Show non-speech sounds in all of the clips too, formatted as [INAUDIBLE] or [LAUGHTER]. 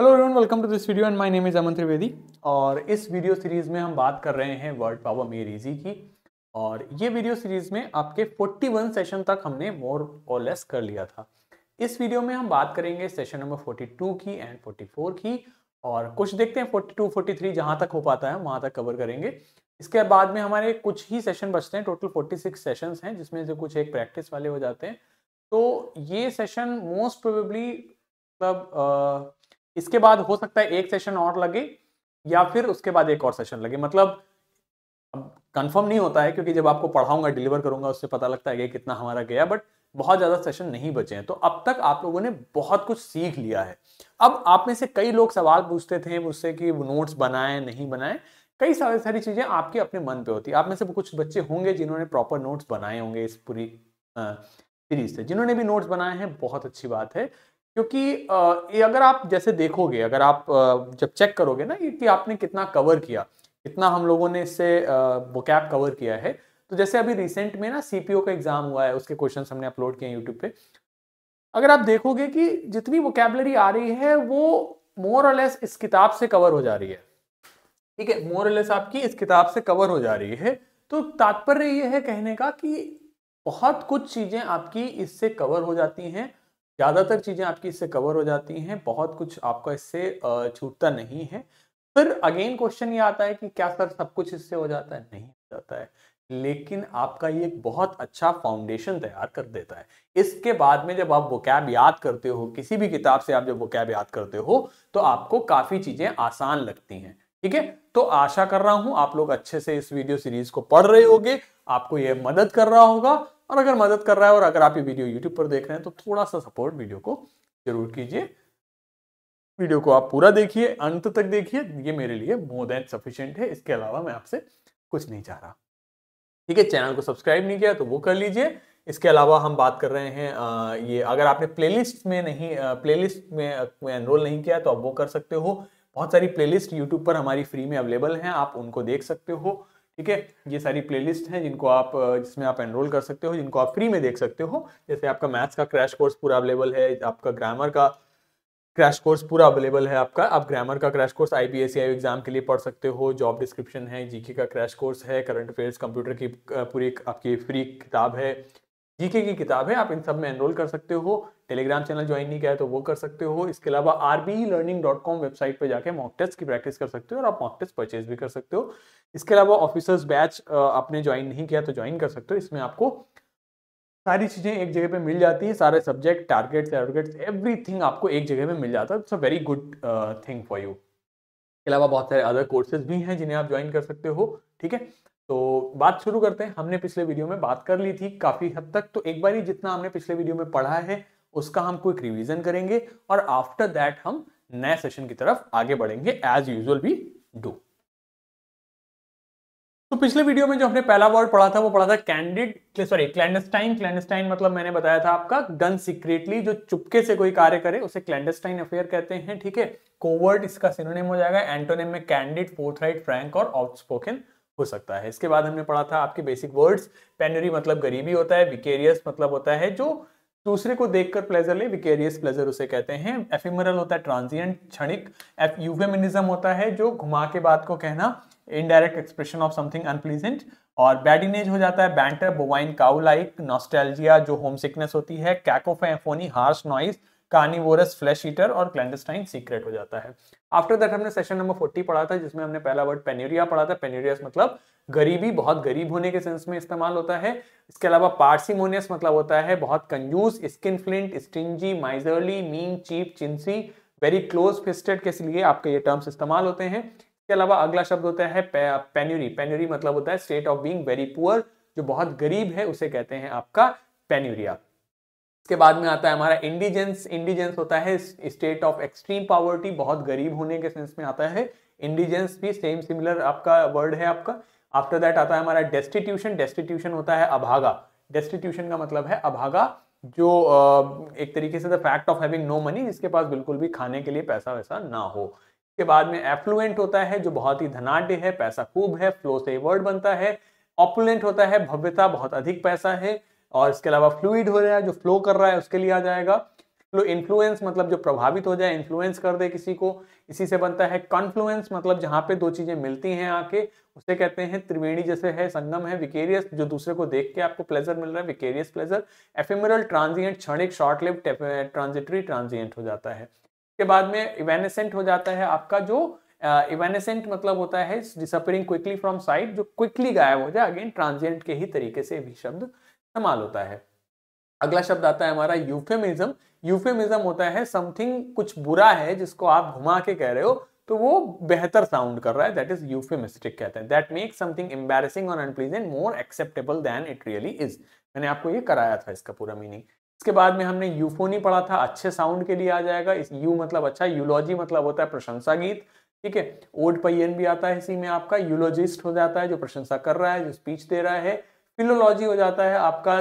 Hello everyone welcome to this video and my name is Aman Trivedi और इस video series में हम बात कर रहे हैं वर्ड पावर इजी की और ये वीडियो सीरीज़ में आपके 41 सेशन तक हमने मोर और लेस कर लिया था इस वीडियो में हम बात करेंगे सेशन नंबर 42 की एंड 44 की और कुछ देखते हैं 42, 43 जहाँ तक हो पाता है वहाँ तक कवर करेंगे इसके बाद में हमारे कुछ ही सेशन बचते हैं टोटल फोर्टी सिक्स हैं जिसमें से कुछ एक प्रैक्टिस वाले हो जाते हैं तो ये सेशन मोस्ट प्रोबेबली मतलब इसके बाद हो सकता है एक सेशन और लगे या फिर उसके बाद एक और सेशन लगे मतलब अब कंफर्म नहीं होता है क्योंकि जब आपको पढ़ाऊंगा डिलीवर करूंगा उससे पता लगता है कि कितना हमारा गया बट बहुत ज़्यादा सेशन नहीं बचे हैं तो अब तक आप लोगों ने बहुत कुछ सीख लिया है अब आप में से कई लोग सवाल पूछते थे मुझसे कि नोट्स बनाए नहीं बनाए कई सारी सारी चीज़ें आपके अपने मन पे होती है आप में से कुछ बच्चे होंगे जिन्होंने प्रॉपर नोट्स बनाए होंगे इस पूरी सीरीज से जिन्होंने भी नोट्स बनाए हैं बहुत अच्छी बात है क्योंकि ये अगर आप जैसे देखोगे अगर आप जब चेक करोगे ना ये कि आपने कितना कवर किया कितना हम लोगों ने इससे वो कैप कवर किया है तो जैसे अभी रिसेंट में ना सीपीओ का एग्जाम हुआ है उसके क्वेश्चन हमने अपलोड किए यूट्यूब पे अगर आप देखोगे कि जितनी वोकेबलरी आ रही है वो मोर और लेस इस किताब से कवर हो जा रही है ठीक है मोर लेस आपकी इस किताब से कवर हो जा रही है तो तात्पर्य ये है कहने का कि बहुत कुछ चीजें आपकी इससे कवर हो जाती हैं ज़्यादातर चीज़ें आपकी इससे कवर हो जाती हैं बहुत कुछ आपको इससे छूटता नहीं है फिर अगेन क्वेश्चन ये आता है कि क्या सर सब कुछ इससे हो जाता है नहीं हो जाता है लेकिन आपका ये एक बहुत अच्छा फाउंडेशन तैयार कर देता है इसके बाद में जब आप कैब याद करते हो किसी भी किताब से आप जब कैब याद करते हो तो आपको काफ़ी चीज़ें आसान लगती हैं ठीक है तो आशा कर रहा हूं आप लोग अच्छे से इस वीडियो सीरीज को पढ़ रहे होगे आपको यह मदद कर रहा होगा और अगर मदद कर रहा है और अगर आप ये वीडियो यूट्यूब पर देख रहे हैं तो थोड़ा सा सपोर्ट वीडियो को जरूर कीजिए वीडियो को आप पूरा देखिए अंत तक देखिए ये मेरे लिए मोर देन सफिशियंट है इसके अलावा मैं आपसे कुछ नहीं चाह रहा ठीक है चैनल को सब्सक्राइब नहीं किया तो वो कर लीजिए इसके अलावा हम बात कर रहे हैं आ, ये अगर आपने प्लेलिस्ट में नहीं प्लेलिस्ट में, में एनरोल नहीं किया तो आप वो कर सकते हो बहुत सारी प्लेलिस्ट यूट्यूब पर हमारी फ्री में अवेलेबल हैं आप उनको देख सकते हो ठीक है ये सारी प्लेलिस्ट हैं जिनको आप जिसमें आप एनरोल कर सकते हो जिनको आप फ्री में देख सकते हो जैसे आपका मैथ्स का क्रैश कोर्स पूरा अवेलेबल है आपका ग्रामर का क्रैश कोर्स पूरा अवेलेबल है आपका आप ग्रामर का crash course I B exam के लिए पढ़ सकते हो जॉब डिस्क्रिप्शन है जीके का क्रैश कोर्स है करंट अफेयर्स कंप्यूटर की पूरी आपकी फ्री किताब है जीके की किताब है आप इन सब में एनरोल कर सकते हो टेलीग्राम चैनल ज्वाइन नहीं किया है तो वो कर सकते हो इसके अलावा आरबी लर्निंग वेबसाइट पर जाके मॉक टेस्ट की प्रैक्टिस कर सकते हो और आप मॉक टेस्ट परचेज भी कर सकते हो इसके अलावा ऑफिसर्स बैच आपने ज्वाइन नहीं किया तो ज्वाइन कर सकते हो इसमें आपको सारी चीज़ें एक जगह पे मिल जाती है सारे सब्जेक्ट टारगेट्स एडवोकेट्स एवरीथिंग आपको एक जगह पे मिल जाता है it's a very good thing for you इसके अलावा बहुत सारे अदर कोर्सेज भी हैं जिन्हें आप ज्वाइन कर सकते हो ठीक है तो बात शुरू करते हैं हमने पिछले वीडियो में बात कर ली थी काफी हद तक तो एक बार ही जितना हमने पिछले वीडियो में पढ़ा है उसका हम क्विक रिवीजन करेंगे और आफ्टर दैट हम नए सेशन की तरफ आगे बढ़ेंगे एज यूजल भी डू तो पिछले वीडियो में जो हमने पहला वर्ड पढ़ा था वो पढ़ा था कैंडिड सॉरी क्लैंडस्टाइन क्लैंडस्टाइन मतलब मैंने बताया था आपका डन सीक्रेटली जो चुपके से कोई कार्य करे उसे क्लैंडस्टाइन अफेयर कहते हैं ठीक है कोवर्ड इसका सिनोनेम हो जाएगा एंटोनेम में कैंडिड राइट फ्रैंक और आउटस्पोकन हो सकता है इसके बाद हमने पढ़ा था आपके बेसिक वर्ड्स पेनरी मतलब गरीबी होता है विकेरियस मतलब होता है जो दूसरे को देखकर प्लेजर ले विकेरियस प्लेजर उसे कहते हैं एफिमरल होता है ट्रांजियंट क्षणिक यूफेमिनिज्म होता है जो घुमा के बाद को कहना indirect expression of something unpleasant और बैडिनेज हो जाता है banter bovine cow like nostalgia जो होम सिकनेस होती है cacophony harsh noise carnivorous flesh eater और क्लैंडस्टाइन सीक्रेट हो जाता है आफ्टर दैट हमने सेशन नंबर फोर्टी पढ़ा था जिसमें हमने पहला वर्ड पेन्यूरिया पढ़ा था पेन्यूरियस मतलब गरीबी बहुत गरीब होने के सेंस में इस्तेमाल होता है इसके अलावा पार्सिमोनियस मतलब होता है बहुत कंजूस skinflint stingy miserly mean cheap chintzy very close fisted के लिए आपके ये टर्म्स इस्तेमाल होते हैं इसके अलावा अगला शब्द होता है पेन्यूरी पेन्यूरी मतलब होता है state of being very poor जो बहुत गरीब है उसे कहते हैं आपका पेन्यूरिया इसके बाद में आता है हमारा इंडिजेंस इंडिजेंस होता है स्टेट ऑफ एक्सट्रीम पॉवर्टी बहुत गरीब होने के सेंस में आता है इंडिजेंस भी सेम सिमिलर आपका वर्ड है आपका आफ्टर दैट आता है हमारा डेस्टिट्यूशन डेस्टिट्यूशन होता है अभागा डेस्टिट्यूशन का मतलब है अभागा जो एक तरीके से the fact of having no money जिसके पास बिल्कुल भी खाने के लिए पैसा वैसा ना हो इसके बाद में एफ्लुएंट होता है जो बहुत ही धनाढ़ है पैसा खूब है फ्लो से वर्ड बनता है ऑपुलेंट होता है भव्यता बहुत अधिक पैसा है और इसके अलावा फ्लूइड हो जाए जो फ्लो कर रहा है उसके लिए आ जाएगा इन्फ्लुएंस तो मतलब जो प्रभावित हो जाए इन्फ्लुएंस कर दे किसी को इसी से बनता है कॉन्फ्लुएंस मतलब जहां पे दो चीजें मिलती हैं आके उसे कहते हैं त्रिवेणी जैसे है संगम है विकेरियस जो दूसरे को देख के आपको प्लेजर मिल रहा है विकेरियस प्लेजर एफिमरल ट्रांजिएंट क्षणिक शॉर्ट लिव ट्रांजिटरी ट्रांजिएंट हो जाता है उसके बाद में इवेनेसेंट हो जाता है आपका जो इवेनेसेंट uh, मतलब होता है डिसअपियरिंग क्विकली फ्रॉम साइट जो क्विकली गायब हो जाए अगेन ट्रांजिएंट के ही तरीके से भी शब्द इस्तेमाल होता है अगला शब्द आता है हमारा यूफेमिज्म यूफेमिज्म होता है समथिंग कुछ बुरा है जिसको आप घुमा के कह रहे हो तो वो बेहतर साउंड कर रहा है दैट इज यूफेमिस्टिक कहते हैं दैट मेक समथिंग एम्बेसिंग और unpleasant more acceptable than it really is मैंने आपको ये कराया था इसका पूरा मीनिंग इसके बाद में हमने यूफोनी पढ़ा था अच्छे साउंड के लिए आ जाएगा इस यू मतलब अच्छा यूलॉजी मतलब होता है प्रशंसा गीत ठीक है ओड पयन भी आता है इसी में आपका यूलॉजिस्ट हो जाता है जो प्रशंसा कर रहा है जो स्पीच दे रहा है फिलोलॉजी हो जाता है आपका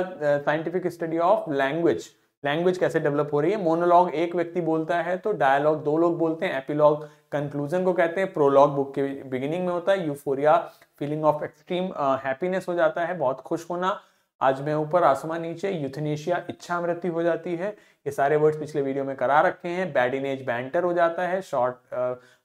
scientific study of language language कैसे डेवलप हो रही है मोनोलॉग एक व्यक्ति बोलता है तो डायलॉग दो लोग बोलते हैं एपिलॉग कंक्लूजन को कहते हैं प्रोलॉग बुक के बिगिनिंग में होता है euphoria feeling of extreme happiness हो जाता है बहुत खुश होना आज मैं ऊपर आसमान नीचे यूथनेशिया इच्छा मृत्यु हो जाती है ये सारे वर्ड्स पिछले वीडियो में करा रखे हैं बैड इन एज बैंटर हो जाता है शॉर्ट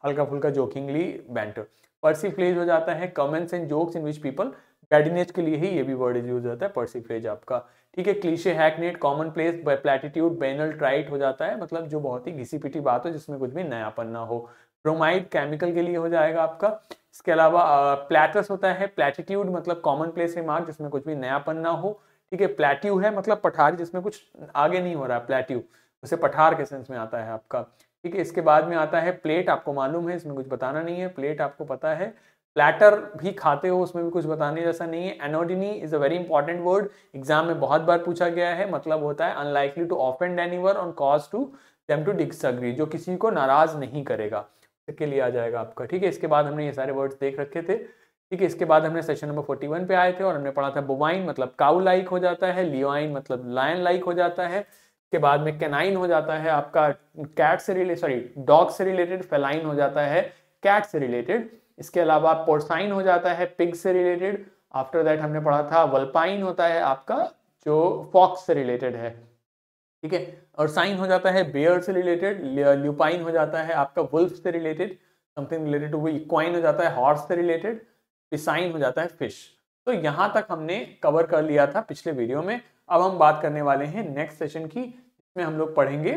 हल्का फुल्का जोकिंगली बैंटर पर्सिफ्लेज हो जाता है comments and jokes in which people badinage के लिए ही ये भी वर्ड यूज होता है पर्सिफ्रेज आपका ठीक है cliche hackneyed commonplace platitude banal trite हो जाता है मतलब जो बहुत ही घिसी पिटी बात हो जिसमें कुछ भी नयापन ना हो ब्रोमाइड केमिकल के लिए हो जाएगा आपका इसके अलावा प्लेटस होता है प्लेटिट्यूड मतलब कॉमन प्लेस रिमार्क जिसमें कुछ भी नयापन ना हो ठीक है प्लेट्यू है मतलब पठार जिसमें कुछ आगे नहीं हो रहा है प्लेट्यू उसे पठार के सेंस में आता है आपका ठीक है इसके बाद में आता है प्लेट आपको मालूम है इसमें कुछ बताना नहीं है प्लेट आपको पता है प्लेटर भी खाते हो उसमें भी कुछ बताने जैसा नहीं है anodyne is a very important word exam में बहुत बार पूछा गया है मतलब होता है unlikely to offend anyone or cause to them to disagree जो किसी को नाराज नहीं करेगा के लिए आ जाएगा आपका ठीक है इसके बाद हमने ये सारे वर्ड्स देख रखे थे ठीक है इसके बाद हमने सेशन नंबर फोर्टी वन पे आए थे और हमने पढ़ा था बोवाइन मतलब काउ लाइक हो जाता है लियोइन मतलब लायन लाइक हो जाता है के बाद में कैनाइन हो जाता है आपका कैट से रिले सॉरी डॉग से रिलेटेड फेलाइन हो जाता है कैट से रिलेटेड इसके अलावा पोर्साइन हो जाता है पिग से रिलेटेड आफ्टर दैट हमने पढ़ा था वल्पाइन होता है आपका जो फॉक्स से रिलेटेड है ठीक है और साइन हो जाता है बेयर से रिलेटेड ल्यूपाइन हो जाता है आपका वुल्फ से related something related to equine हो जाता है हॉर्स से रिलेटेड पिसाइन हो जाता है फिश तो यहाँ तक हमने कवर कर लिया था पिछले वीडियो में अब हम बात करने वाले हैं नेक्स्ट सेशन की जिसमें हम लोग पढ़ेंगे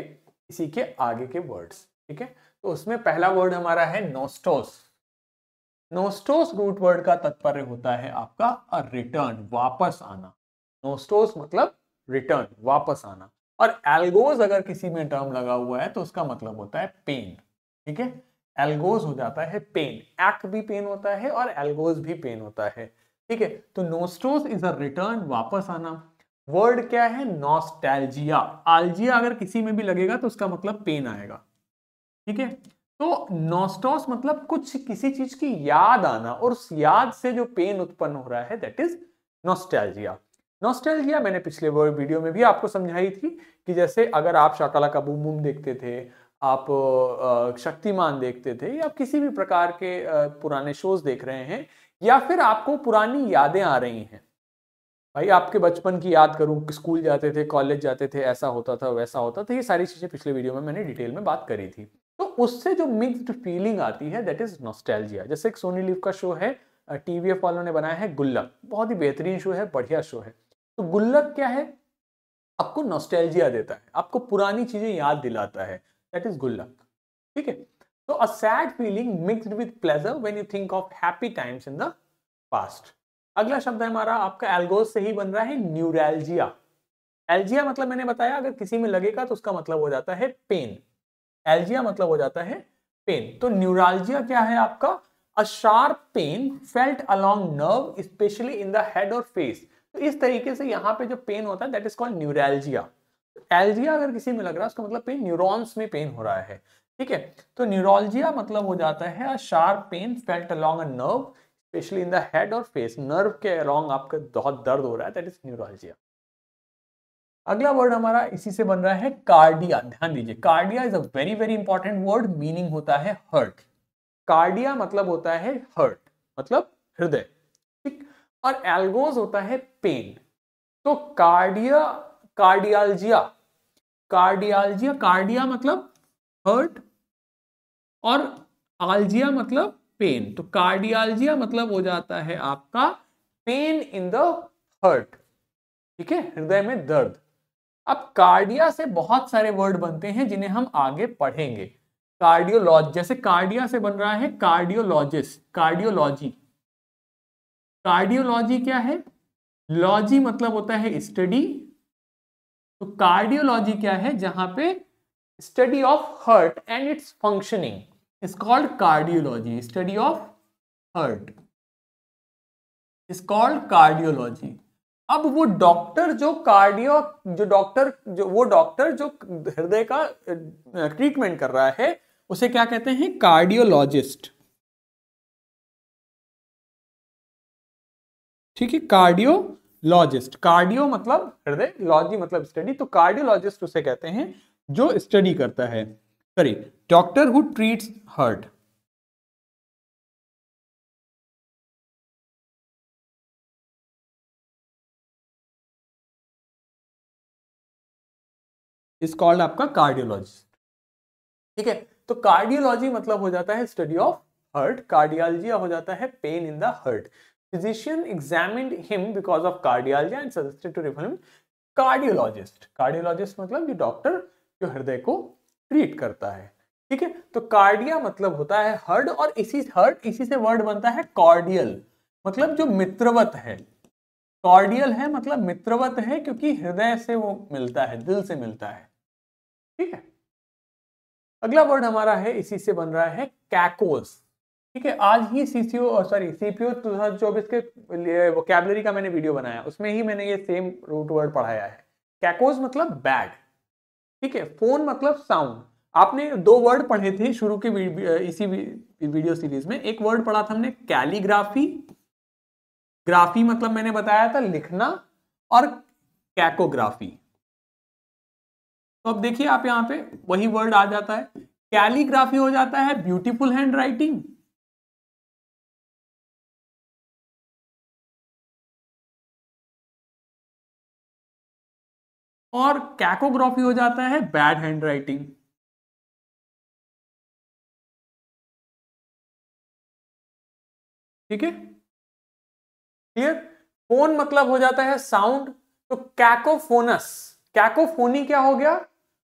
इसी के आगे के वर्ड्स ठीक है तो उसमें पहला वर्ड हमारा है नोस्टोस नोस्टोस रूट वर्ड का तत्पर्य होता है आपका अ रिटर्न वापस आना नोस्टोस मतलब रिटर्न वापस आना और एल्गोज अगर किसी में टर्म लगा हुआ है तो उसका मतलब होता है पेन ठीक है एल्गोज हो जाता है पेन एक भी पेन होता है और एल्गोज भी पेन होता है ठीक है तो नोस्टोस इज अ रिटर्न वापस आना वर्ड क्या है नोस्टैल्जिया आलजिया अगर किसी में भी लगेगा तो उसका मतलब पेन आएगा ठीक है तो नोस्टोस मतलब कुछ किसी चीज की याद आना और उस याद से जो पेन उत्पन्न हो रहा है दैट इज नोस्टैल्जिया नोस्टैल्जिया मैंने पिछले वीडियो में भी आपको समझाई थी कि जैसे अगर आप शाकाला का बूम बूम देखते थे आप शक्तिमान देखते थे या किसी भी प्रकार के पुराने शोज देख रहे हैं या फिर आपको पुरानी यादें आ रही हैं भाई आपके बचपन की याद करूं स्कूल जाते थे कॉलेज जाते थे ऐसा होता था वैसा होता था ये सारी चीज़ें पिछले वीडियो में मैंने डिटेल में बात करी थी तो उससे जो मिक्सड फीलिंग आती है दैट इज नोस्टैल्जिया जैसे एक सोनी लिव का शो है टीवीएफ वालों ने बनाया है गुल्लक बहुत ही बेहतरीन शो है बढ़िया शो है तो गुल्लक क्या है आपको नोस्टैल्जिया देता है आपको पुरानी चीजें याद दिलाता है दैट इज गुल्लक ठीक है तो a sad feeling mixed with pleasure when you think of happy times in the past अगला शब्द है हमारा आपका एल्गोज से ही बन रहा है न्यूरैल्जिया एल्जिया मतलब मैंने बताया अगर किसी में लगेगा तो उसका मतलब हो जाता है पेन एल्जिया मतलब हो जाता है पेन तो न्यूरालजिया क्या है आपका a sharp pain felt along nerve especially in the head और फेस तो इस तरीके से यहाँ पे जो पेन होता है that is called neuralgia algia अगर किसी में लग रहा है उसका मतलब पेन न्यूरॉन्स में पेन हो रहा है ठीक है तो न्यूरोलजिया मतलब हो जाता है a sharp pain felt along a nerve especially in the head और फेस नर्व के अलॉन्ग आपका बहुत दर्द हो रहा है दैट इज न्यूरोलजिया अगला वर्ड हमारा इसी से बन रहा है कार्डिया ध्यान दीजिए cardia is a very very important word meaning होता है हर्ट कार्डिया मतलब होता है हर्ट मतलब हृदय ठीक और एल्गोज होता है पेन तो कार्डिया कार्डियालजिया कार्डियालजिया कार्डिया मतलब हर्ट और आलजिया मतलब पेन तो कार्डियालजिया मतलब हो जाता है आपका पेन इन द हर्ट ठीक है हृदय में दर्द अब कार्डिया से बहुत सारे वर्ड बनते हैं जिन्हें हम आगे पढ़ेंगे कार्डियोलॉज जैसे कार्डिया से बन रहा है कार्डियोलॉजिस्ट कार्डियोलॉजी कार्डियोलॉजी क्या है लॉजी मतलब होता है स्टडी तो कार्डियोलॉजी क्या है जहां पे study of heart and its functioning is called cardiology study of heart is called cardiology अब वो डॉक्टर जो कार्डियो जो डॉक्टर जो वो डॉक्टर जो हृदय का ट्रीटमेंट कर रहा है उसे क्या कहते हैं कार्डियोलॉजिस्ट ठीक है कार्डियोलॉजिस्ट कार्डियो मतलब हृदय लॉजी मतलब स्टडी तो कार्डियोलॉजिस्ट उसे कहते हैं जो स्टडी करता है sorry doctor who treats heart is called आपका कार्डियोलॉजिस्ट ठीक है तो कार्डियोलॉजी मतलब हो जाता है स्टडी ऑफ हर्ट कार्डियोलॉजी हो जाता है pain in the heart physician examined him because of cardiology and suggested to refer him cardiologist cardiologist मतलब जो डॉक्टर जो हृदय को ट्रीट करता है ठीक है तो कार्डिया मतलब होता है हर्ड और इसी हर्ड इसी से वर्ड बनता है कॉर्डियल मतलब जो मित्रवत है कॉर्डियल है मतलब मित्रवत है क्योंकि हृदय से वो मिलता है दिल से मिलता है ठीक है अगला वर्ड हमारा है इसी से बन रहा है कैकोस ठीक है आज ही CCO sorry CPO two thousand चौबीस के वोकैबलरी का मैंने वीडियो बनाया उसमें ही मैंने ये सेम रूट वर्ड पढ़ाया है कैकोज मतलब बैग ठीक है फोन मतलब साउंड आपने दो वर्ड पढ़े थे शुरू के इसी वीडियो सीरीज में एक वर्ड पढ़ा था हमने कैलीग्राफी ग्राफी मतलब मैंने बताया था लिखना और कैकोग्राफी तो अब देखिए आप यहाँ पे वही वर्ड आ जाता है कैलीग्राफी हो जाता है ब्यूटीफुल हैंड राइटिंग और कैकोग्राफी हो जाता है बैड हैंड राइटिंग ठीक है क्लियर फोन मतलब हो जाता है साउंड तो कैकोफोनस कैकोफोनी क्या हो गया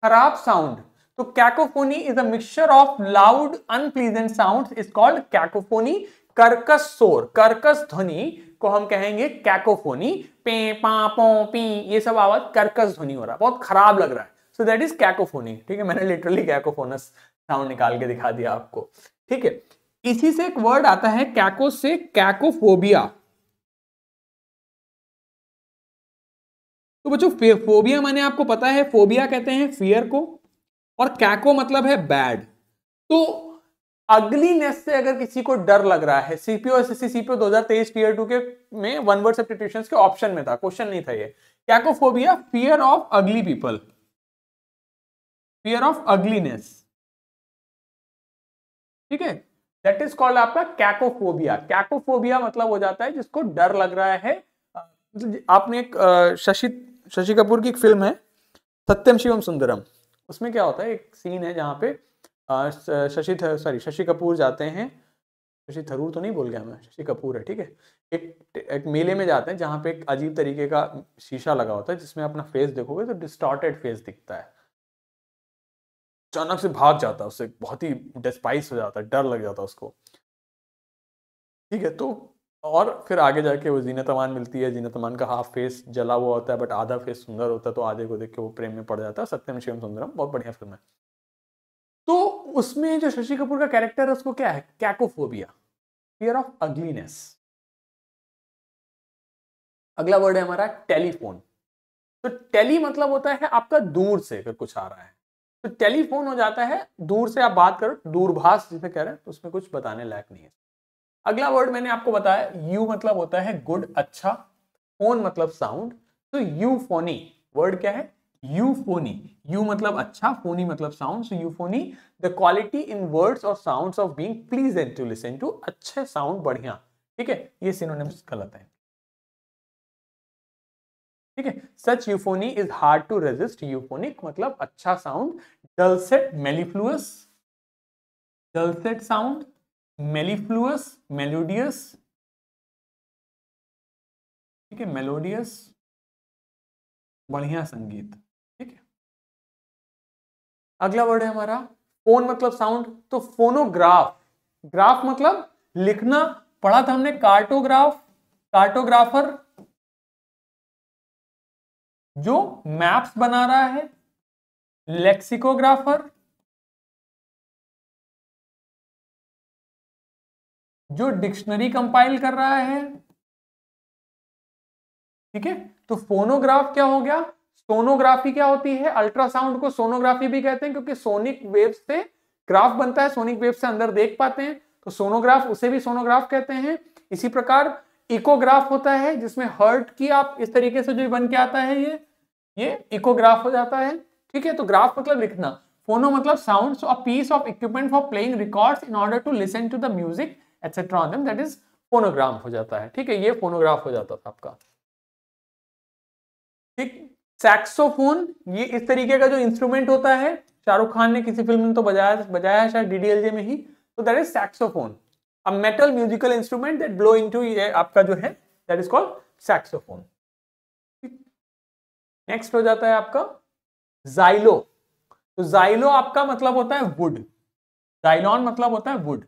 खराब साउंड तो cacophony is a mixture of loud unpleasant sound is called cacophony कर्कस शोर कर्कस ध्वनि को हम कहेंगे कैकोफोनी पे पा पो पी ये सब आवाज कर्कस ध्वनि हो रहा है बहुत खराब लग रहा है सो दैट इज कैकोफोनी ठीक है मैंने लिटरली कैकोफोनस साउंड निकाल के दिखा दिया आपको ठीक है इसी से एक वर्ड आता है कैको से कैकोफोबिया तो बच्चों फोबिया मैंने आपको पता है फोबिया कहते हैं फियर को और कैको मतलब है बैड तो अगलीनेस से अगर किसी को डर लग रहा है CPO S S C CPO दो हजार टू के में वन वर्ड सब्सटीट्यूशन के ऑप्शन में था क्वेश्चन नहीं था ये cacophobia fear of ugly people fear of ugliness ठीक है दैट इज कॉल्ड आपका कैकोफोबिया कैकोफोबिया मतलब हो जाता है जिसको डर लग रहा है मतलब आपने एक शशि शशि कपूर की एक फिल्म है सत्यम शिवम सुंदरम उसमें क्या होता है एक सीन है जहाँ पे शशि सॉरी शशि कपूर जाते हैं शशि थरूर तो नहीं बोल गया मैं शशि कपूर है ठीक है एक एक मेले में जाते हैं जहाँ पे एक अजीब तरीके का शीशा लगा होता है जिसमें अपना फेस देखोगे तो डिस्टॉर्टेड फेस दिखता है अचानक से भाग जाता है उससे बहुत ही डिस्पाइस हो जाता है डर लग जाता है उसको ठीक है तो और फिर आगे जाके वो जीनत अमान मिलती है जीनत अमान का हाफ फेस जला हुआ होता है बट आधा फेस सुंदर होता है तो आधे को देख के वो प्रेम में पड़ जाता है सत्यम शिवम सुंदरम बहुत बढ़िया फिल्म है तो उसमें जो शशि कपूर का कैरेक्टर है उसको क्या है कैकोफोबिया फियर ऑफ अग्लीनेस अगला वर्ड है हमारा टेलीफोन तो टेली मतलब होता है आपका दूर से अगर कुछ आ रहा है तो टेलीफोन हो जाता है दूर से आप बात करो दूरभाष जिसे कह रहे हैं तो उसमें कुछ बताने लायक नहीं है अगला वर्ड मैंने आपको बताया यू मतलब होता है गुड अच्छा फोन मतलब साउंड तो यू फोनी वर्ड क्या है यू फोनी यू मतलब अच्छा फोनी मतलब sound so phony the quality in words और sound of please pleasant to listen to अच्छे साउंड बढ़िया ठीक है ये सिनोनिम्स गलत है ठीक है such euphony is hard to resist euphonic मतलब अच्छा sound dulcet mellifluous dulcet sound mellifluous melodious ठीक है मेलोडियस बढ़िया संगीत ठीक है अगला वर्ड है हमारा फोन मतलब साउंड तो फोनोग्राफ ग्राफ मतलब लिखना पढ़ा था हमने कार्टोग्राफ कार्टोग्राफर जो मैप्स बना रहा है लेक्सिकोग्राफर जो डिक्शनरी कंपाइल कर रहा है ठीक है तो फोनोग्राफ क्या हो गया सोनोग्राफी क्या होती है अल्ट्रासाउंड को सोनोग्राफी भी कहते हैं क्योंकि सोनिक वेव से ग्राफ बनता है सोनिक वेव से अंदर देख पाते हैं तो सोनोग्राफ उसे भी सोनोग्राफ कहते हैं इसी प्रकार इकोग्राफ होता है जिसमें हर्ट की आप इस तरीके से जो बन के आता है ये ये इकोग्राफ हो जाता है ठीक है तो ग्राफ मतलब लिखना फोनो मतलब sound piece of equipment for playing records in order to listen to the music etcetera on that is phonogram हो जाता है ठीक है ये फोनोग्राफ हो जाता था आपका ठीक सैक्सोफोन ये इस तरीके का जो इंस्ट्रूमेंट होता है शाहरुख खान ने किसी फिल्म में तो बजाया बजाया है शायद डीडीएलजे में ही तो that is saxophone a metal musical instrument that blow into ये आपका जो है that is called saxophone next हो जाता है आपका जाइलो तो जाइलो आपका मतलब होता है वुड जाइलॉन मतलब होता है वुड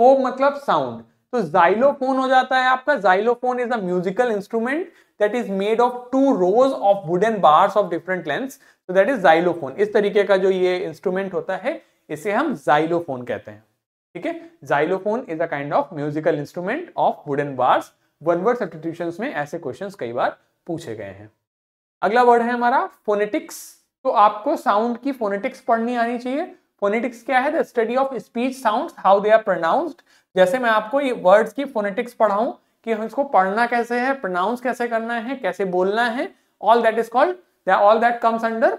हो मतलब साउंड तो जाइलोफोन हो जाता है आपका xylophone is a musical instrument that is made of two rows of wooden bars of different length तो दैट इज जाइलोफोन इस तरीके का जो ये इंस्ट्रूमेंट होता है इसे हम जाइलोफोन कहते हैं ठीक है xylophone is a kind of musical instrument of wooden bars one word substitution में ऐसे क्वेश्चन कई बार पूछे गए हैं अगला वर्ड है हमारा फोनेटिक्स तो आपको साउंड की फोनेटिक्स पढ़नी आनी चाहिए फोनेटिक्स क्या है the study of speech sound how they are pronounced जैसे मैं आपको ये वर्ड्स की फोनेटिक्स पढ़ाऊं कि हम इसको पढ़ना कैसे है प्रोनाउंस कैसे करना है कैसे बोलना है all that is called all that comes under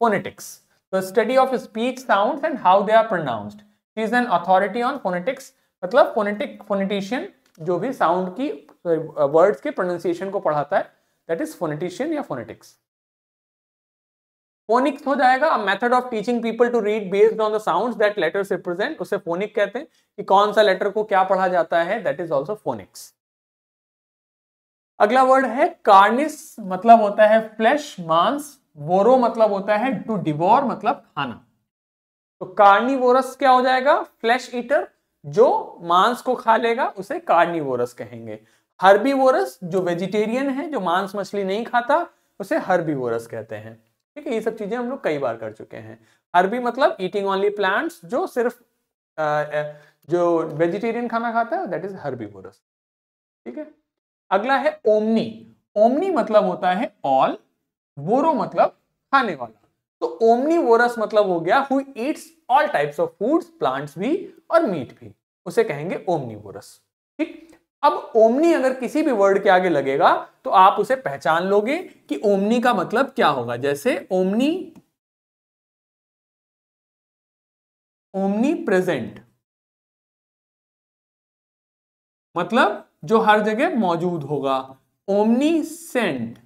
phonetics the study of speech sound and how they are pronounced is an authority on phonetics मतलब फोनेटिक फोनेटिशियन जो भी साउंड की वर्ड्स के प्रोनाउंसिएशन को पढ़ाता है दैट इज फोनेटिशियन या phonetics phonics हो जाएगा a method of teaching people to read based on the sounds that letters represent उसे फोनिक कहते हैं कि कौन सा लेटर को क्या पढ़ा जाता है दैट इज आल्सो फोनिक्स अगला वर्ड है कार्निस मतलब होता है फ्लैश मांस वोरो मतलब होता है टू डिवोर मतलब खाना तो कार्निवोरस क्या हो जाएगा फ्लैश ईटर जो मांस को खा लेगा उसे कार्निवोरस कहेंगे हर्बीवोरस जो वेजिटेरियन है जो मांस मछली नहीं खाता उसे हर्बीवोरस कहते हैं ठीक है ये सब चीजें हम लोग कई बार कर चुके हैं अरबी मतलब ईटिंग ओनली प्लांट्स जो सिर्फ जो वेजिटेरियन खाना खाता है दैट इज हर्बीवोरस ठीक है अगला है ओमनी ओमनी मतलब होता है ऑल बोरो मतलब खाने वाला तो ओमनी वोरस मतलब हो गया हुई eats all types of foods plants भी और मीट भी उसे कहेंगे ओमनी वोरस ठीक अब ओमनी अगर किसी भी वर्ड के आगे लगेगा तो आप उसे पहचान लोगे कि ओमनी का मतलब क्या होगा जैसे ओमनी ओमनी प्रेजेंट मतलब जो हर जगह मौजूद होगा ओमनी सेंट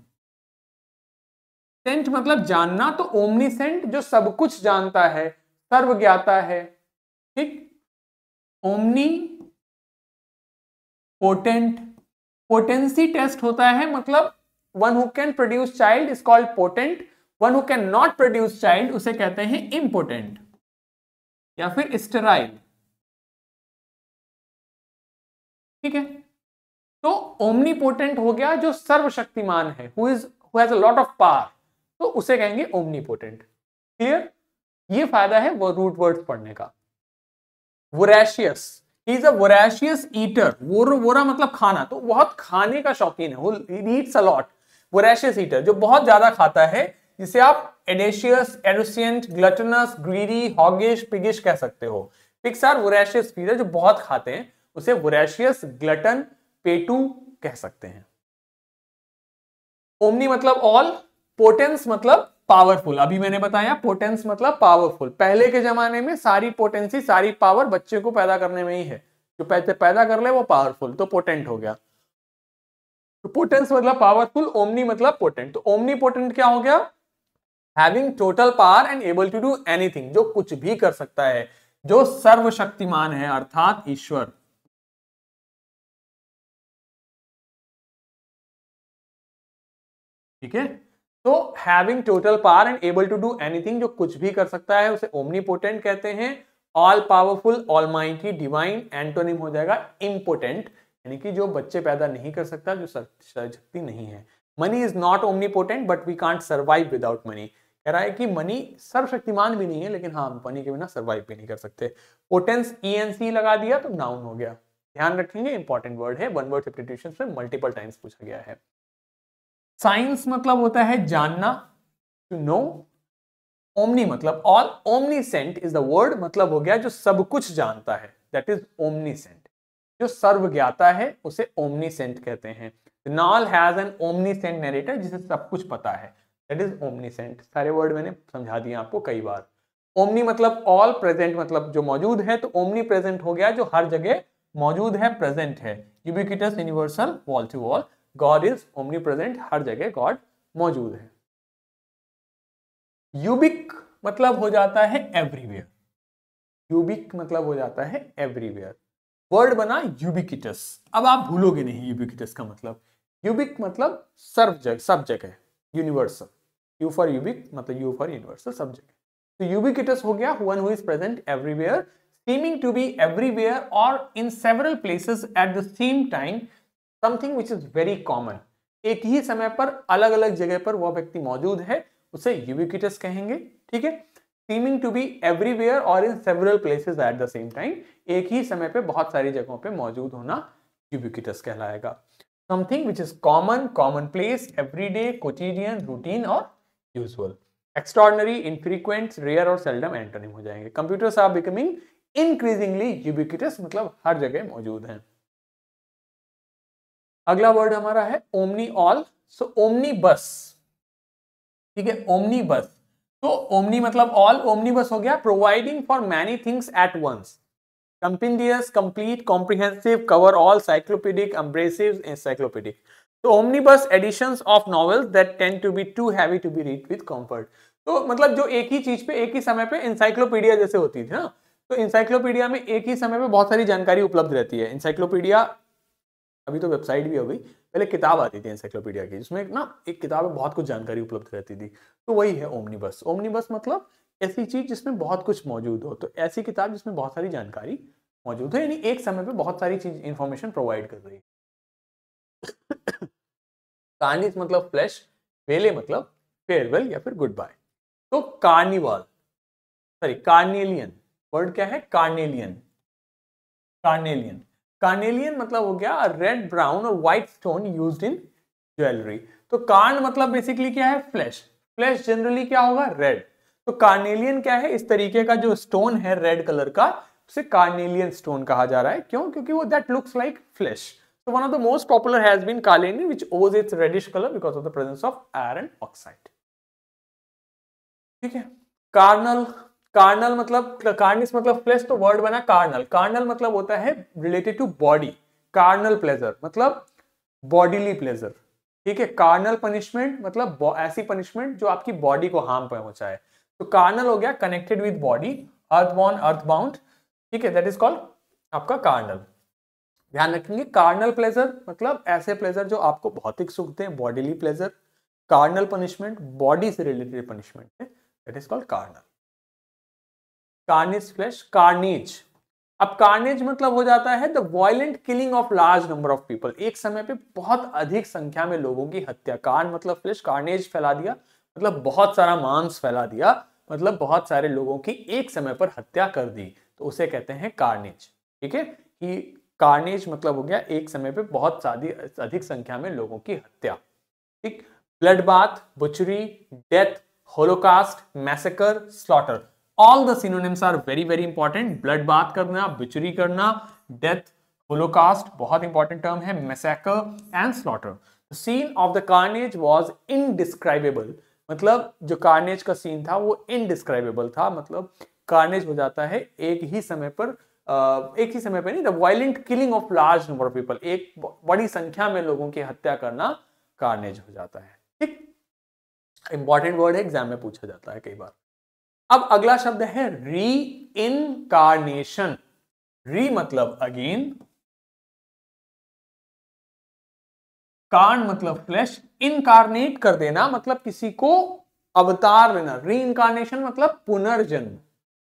सेंट मतलब जानना तो ओमनी सेंट जो सब कुछ जानता है सर्व ज्ञाता है ठीक ओमनी पोटेंट पोटेंसी टेस्ट होता है मतलब one who can produce child is called potent one who can not produce child उसे कहते हैं इम्पोर्टेंट या फिर स्टेराइल ठीक है तो पोटेंट हो गया जो सर्वशक्तिमान है who is who has a lot of power तो उसे कहेंगे ओमनीपोटेंट क्लियर ये फायदा है वो रूट वर्ड पढ़ने का voracious is a voracious eater vor vora मतलब खाना तो बहुत खाने का शौकीन है वो ईट्स अ वोराशियस ईटर जो बहुत ज्यादा खाता है जिसे आप एडेशियस एडोसियंट ग्लटनस ग्रीडी हॉगिश पिगिश कह सकते हो पिक्स आर वोराशियस फीडर जो बहुत खाते हैं उसे वोराशियस ग्लटन पेटू कह सकते हैं ओमनी मतलब ऑल पोटेंस मतलब पावरफुल अभी मैंने बताया पोटेंस मतलब पावरफुल पहले के जमाने में सारी पोटेंसी सारी पावर बच्चे को पैदा करने में ही है जो पैसे पैदा कर ले वो पावरफुल तो पोटेंट हो गया तो पोटेंस मतलब पावरफुल ओमनी मतलब पोटेंट तो ओमनी पोटेंट क्या हो गया having total power and able to do anything जो कुछ भी कर सकता है जो सर्वशक्तिमान है अर्थात ईश्वर ठीक है तो having total power and able to do anything जो कुछ भी कर सकता है उसे ओमनीपोटेंट कहते हैं all powerful all mighty divine antonym हो जाएगा इम्पोर्टेंट यानी कि जो बच्चे पैदा नहीं कर सकता जो शक्ति नहीं है money is not omnipotent but we can't survive without money कह रहा है कि मनी सर्वशक्तिमान भी नहीं है लेकिन हाँ मनी के बिना सर्वाइव भी नहीं कर सकते पोटेंस ई एन सी लगा दिया तो नाउन हो गया ध्यान रखेंगे इंपॉर्टेंट वर्ड है वन वर्ड सब्सटीट्यूशन में मल्टीपल टाइम्स पूछा गया है साइंस मतलब होता है जानना टू नो ओमनी मतलब all omniscient is the word मतलब हो गया जो सब कुछ जानता है दैट इज ओमनी सेंट जो सर्व ज्ञाता है उसे ओमनी सेंट कहते हैं novel has an omniscient narrator जिसे सब कुछ पता है दैट इज ओमनी सेंट सारे वर्ड मैंने समझा दिए आपको कई बार ओमनी मतलब ऑल प्रेजेंट मतलब जो मौजूद है तो ओमनी प्रेजेंट हो गया जो हर जगह मौजूद है प्रेजेंट है ubiquitous universal wall to wall God is omnipresent हर जगह गॉड मौजूद है यूबिक मतलब हो जाता है एवरीवेयर यूबिक मतलब हो जाता है एवरीवेयर वर्ड बना यूबिकिटस अब आप भूलोगे नहीं यूबिकिटस का मतलब यूबिक मतलब सर्व जगह सब जगह यूनिवर्सल यू फॉर यूबिक मतलब यू फॉर यूनिवर्सल सब जगह तो यूबिकिटस हो गया one who is present everywhere seeming to be everywhere or in several places at the same time something which is very common एक ही समय पर अलग अलग जगह पर वह व्यक्ति मौजूद है उसे यूबिकिटस कहेंगे ठीक है सीमिंग टू बी एवरीवेयर और in several places at the same time एक ही समय पर बहुत सारी जगहों पर मौजूद होना यूबिकिटस कहलाएगा something which is common commonplace everyday quotidian routine और यूजल एक्स्ट्रॉर्डनरी इनफ्रीक्वेंट रेयर और सेल्डम एंटोनिम हो जाएंगे computers are becoming increasingly ubiquitous मतलब हर जगह मौजूद हैं अगला वर्ड हमारा है ओमनी ऑल सो ओमनी बस ठीक है ओमनी बस तो ओमनी मतलब ऑल ओमनी बस हो गया providing for many things at once compendious complete comprehensive cover all cyclopedic embracive encyclopedic तो omnibus edition of novels that tend to be too heavy to be read with comfort तो मतलब जो एक ही चीज पे एक ही समय पे इंसाइक्लोपीडिया जैसे होती थी ना तो इंसाइक्लोपीडिया में एक ही समय पे बहुत सारी जानकारी उपलब्ध रहती है इंसाइक्लोपीडिया अभी तो वेबसाइट भी हो गई पहले किताब आती थी एनसाइक्लोपीडिया की जिसमें ना एक किताब में बहुत कुछ जानकारी उपलब्ध रहती थी तो वही है ओमनी बस ओमनी बस मतलब ऐसी चीज जिसमें बहुत कुछ मौजूद हो तो ऐसी किताब जिसमें बहुत सारी जानकारी मौजूद हो यानी एक समय पर बहुत सारी चीज इंफॉर्मेशन प्रोवाइड कर रही है मतलब फ्लैश वेले मतलब फेयरवेल या फिर गुड बाय तो कार्निवाल सॉरी कार्नेलियन वर्ड क्या है कार्नेलियन कार्नेलियन कार्नेलियन मतलब हो गया रेड ब्राउन और white stone use in jewellery तो कार्न मतलब बेसिकली क्या है फ्लैश फ्लैश जनरली क्या होगा रेड तो कार्नेलियन क्या है इस तरीके का जो स्टोन है रेड कलर का उसे कार्नेलियन स्टोन कहा जा रहा है क्यों क्योंकि वो दैट लुक्स लाइक फ्लैश तो one of the most popular has been carnelian which owes its reddish colour because of the presence of iron oxide ठीक है कार्नल कार्नल मतलब कार्निस मतलब फ्लेश तो वर्ड बना कार्नल कार्नल मतलब होता है related to body carnal pleasure मतलब बॉडीली प्लेजर ठीक है कार्नल पनिशमेंट मतलब ऐसी पनिशमेंट जो आपकी बॉडी को हार्म पहुंचाए तो कार्नल हो गया connected with body earth born earth bound ठीक है दैट इज कॉल्ड आपका कार्नल ध्यान रखेंगे कार्नल प्लेजर मतलब ऐसे प्लेजर जो आपको भौतिक सुख दें bodily pleasure carnal punishment body से रिलेटेड पनिशमेंट है that is called carnal carnage flesh carnage अब कार्नेज मतलब हो जाता है the violent killing of large number of people एक समय पे बहुत अधिक संख्या में लोगों की हत्या कार्न मतलब फ्लैश कार्नेज फैला दिया मतलब बहुत सारा मांस फैला दिया मतलब बहुत सारे लोगों की एक समय पर हत्या कर दी तो उसे कहते हैं कार्नेज ठीक है कि कार्नेज मतलब हो गया एक समय पे बहुत सारी अधिक संख्या में लोगों की हत्या ठीक blood bath butchery death holocaust massacre slaughter all the synonyms are very very important blood bath करना बिचरी करना डेथ होलोकास्ट बहुत इंपॉर्टेंट टर्म है massacre and slaughter scene of the carnage was indescribable मतलब जो कार्नेज का scene था वो indescribable था मतलब कार्नेज हो जाता है एक ही समय पर एक ही समय पर नहीं the violent killing of large number of people एक बड़ी संख्या में लोगों की हत्या करना कार्नेज हो जाता है ठीक इंपॉर्टेंट वर्ड है एग्जाम में पूछा जाता है कई बार अब अगला शब्द है री इनकारनेशन री मतलब अगेन कार्न मतलब फ्लैश इनकारनेट कर देना मतलब किसी को अवतार लेना री इनकारनेशन मतलब पुनर्जन्म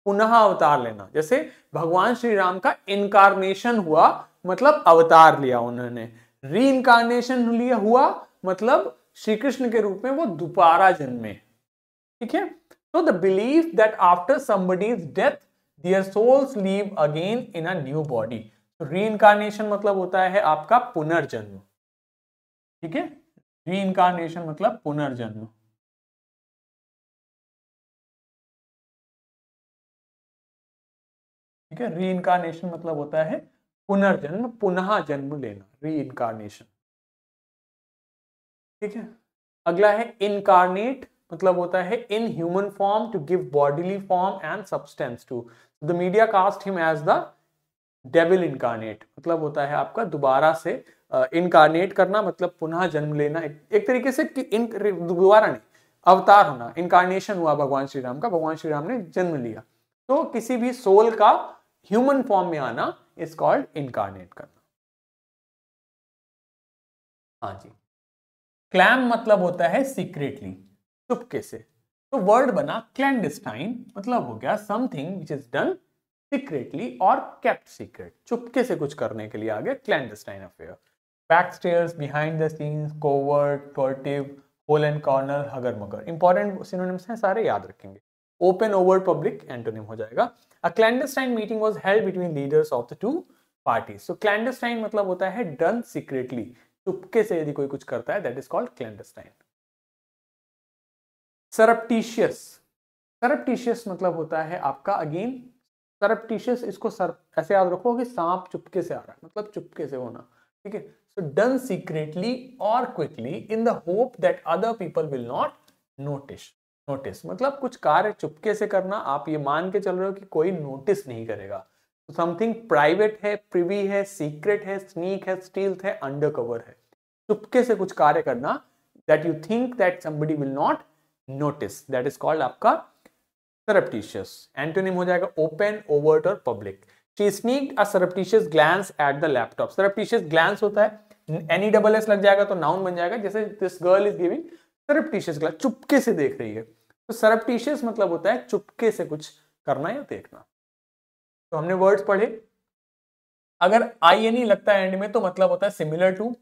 पुनः अवतार लेना जैसे भगवान श्री राम का इनकारनेशन हुआ मतलब अवतार लिया उन्होंने री इनकारनेशन लिया हुआ मतलब श्री कृष्ण के रूप में वो दोबारा जन्मे ठीक है So the belief that after somebody's death, their souls leave again in a new body. So reincarnation मतलब होता है आपका पुनर्जन्म ठीक है reincarnation मतलब पुनर्जन्म ठीक है reincarnation मतलब होता है पुनर्जन्म पुनः जन्म लेना reincarnation ठीक है अगला है incarnate मतलब होता है in human form to give bodily form and substance to the media cast him as the devil incarnate मतलब होता है आपका दोबारा से इनकारनेट uh, करना मतलब पुनः जन्म लेना एक, एक तरीके से इन दोबारा नहीं अवतार होना इनकारनेशन हुआ भगवान श्री राम का भगवान श्री राम ने जन्म लिया तो किसी भी सोल का ह्यूमन फॉर्म में आना इज कॉल्ड इनकारनेट करना हाँ जी क्लैम मतलब होता है सीक्रेटली चुपके से तो वर्ड बना क्लैंडस्टाइन मतलब हो गया something which is done secretly और कैप्ट सीक्रेट चुपके से कुछ करने के लिए आ गया clandestine affair back stairs behind the scenes covert furtive hole and corner hugger mugger important synonyms हैं सारे याद रखेंगे ओपन ओवर पब्लिक एंटोनिम हो जाएगा a clandestine meeting was held between leaders of the two parties so clandestine मतलब होता है done secretly चुपके से यदि कोई कुछ करता है that is called clandestine surreptitious surreptitious मतलब होता है आपका अगेन सरप्टिशियस इसको सर ऐसे याद रखो कि सांप चुपके से आ रहा है मतलब चुपके से होना ठीक है सो डन सीक्रेटली और quickly in the hope that other people will not notice notice मतलब कुछ कार्य चुपके से करना आप ये मान के चल रहे हो कि कोई नोटिस नहीं करेगा समथिंग प्राइवेट है प्रिवी है सीक्रेट है स्नीक है स्टील्थ है अंडर कवर है चुपके से कुछ कार्य करना that you think that somebody will not notice that is called आपका सरप्टिशियस एंटोनिम हो जाएगा ओपन ओवर्ट और public she sneak a surreptitious glance at the laptop surreptitious glance होता है एनी डबल एस लग जाएगा तो नाउन बन जाएगा जैसे this girl is giving surreptitious glance चुपके से देख रही है तो सरप्टिशियस मतलब होता है चुपके से कुछ करना या देखना तो हमने वर्ड्स पढ़े अगर आई एन ई लगता है एंड में तो मतलब होता है सिमिलर टू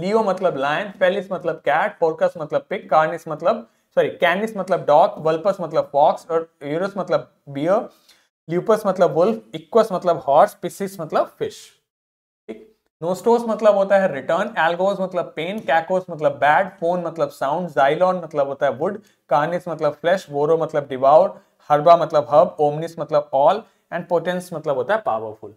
लियो मतलब लायन पैलिस मतलब कैट फोरकस मतलब पिक कार्निस मतलब सॉरी कैनिस मतलब डॉग वल्पस मतलब फॉक्स और यूरस मतलब बियर ल्यूपस मतलब वुल्फ इक्वस मतलब हॉर्स पिसिस मतलब फिश नोस्टोस मतलब होता है रिटर्न एल्गोस मतलब पेन कैकोस मतलब बैड फोन मतलब साउंड जाइलॉन मतलब होता है वुड कार्निस मतलब फ्लैश वोरो मतलब डिवाउर हर्बा मतलब हब ओमनिस मतलब ऑल एंड पोटेंस मतलब होता है पावरफुल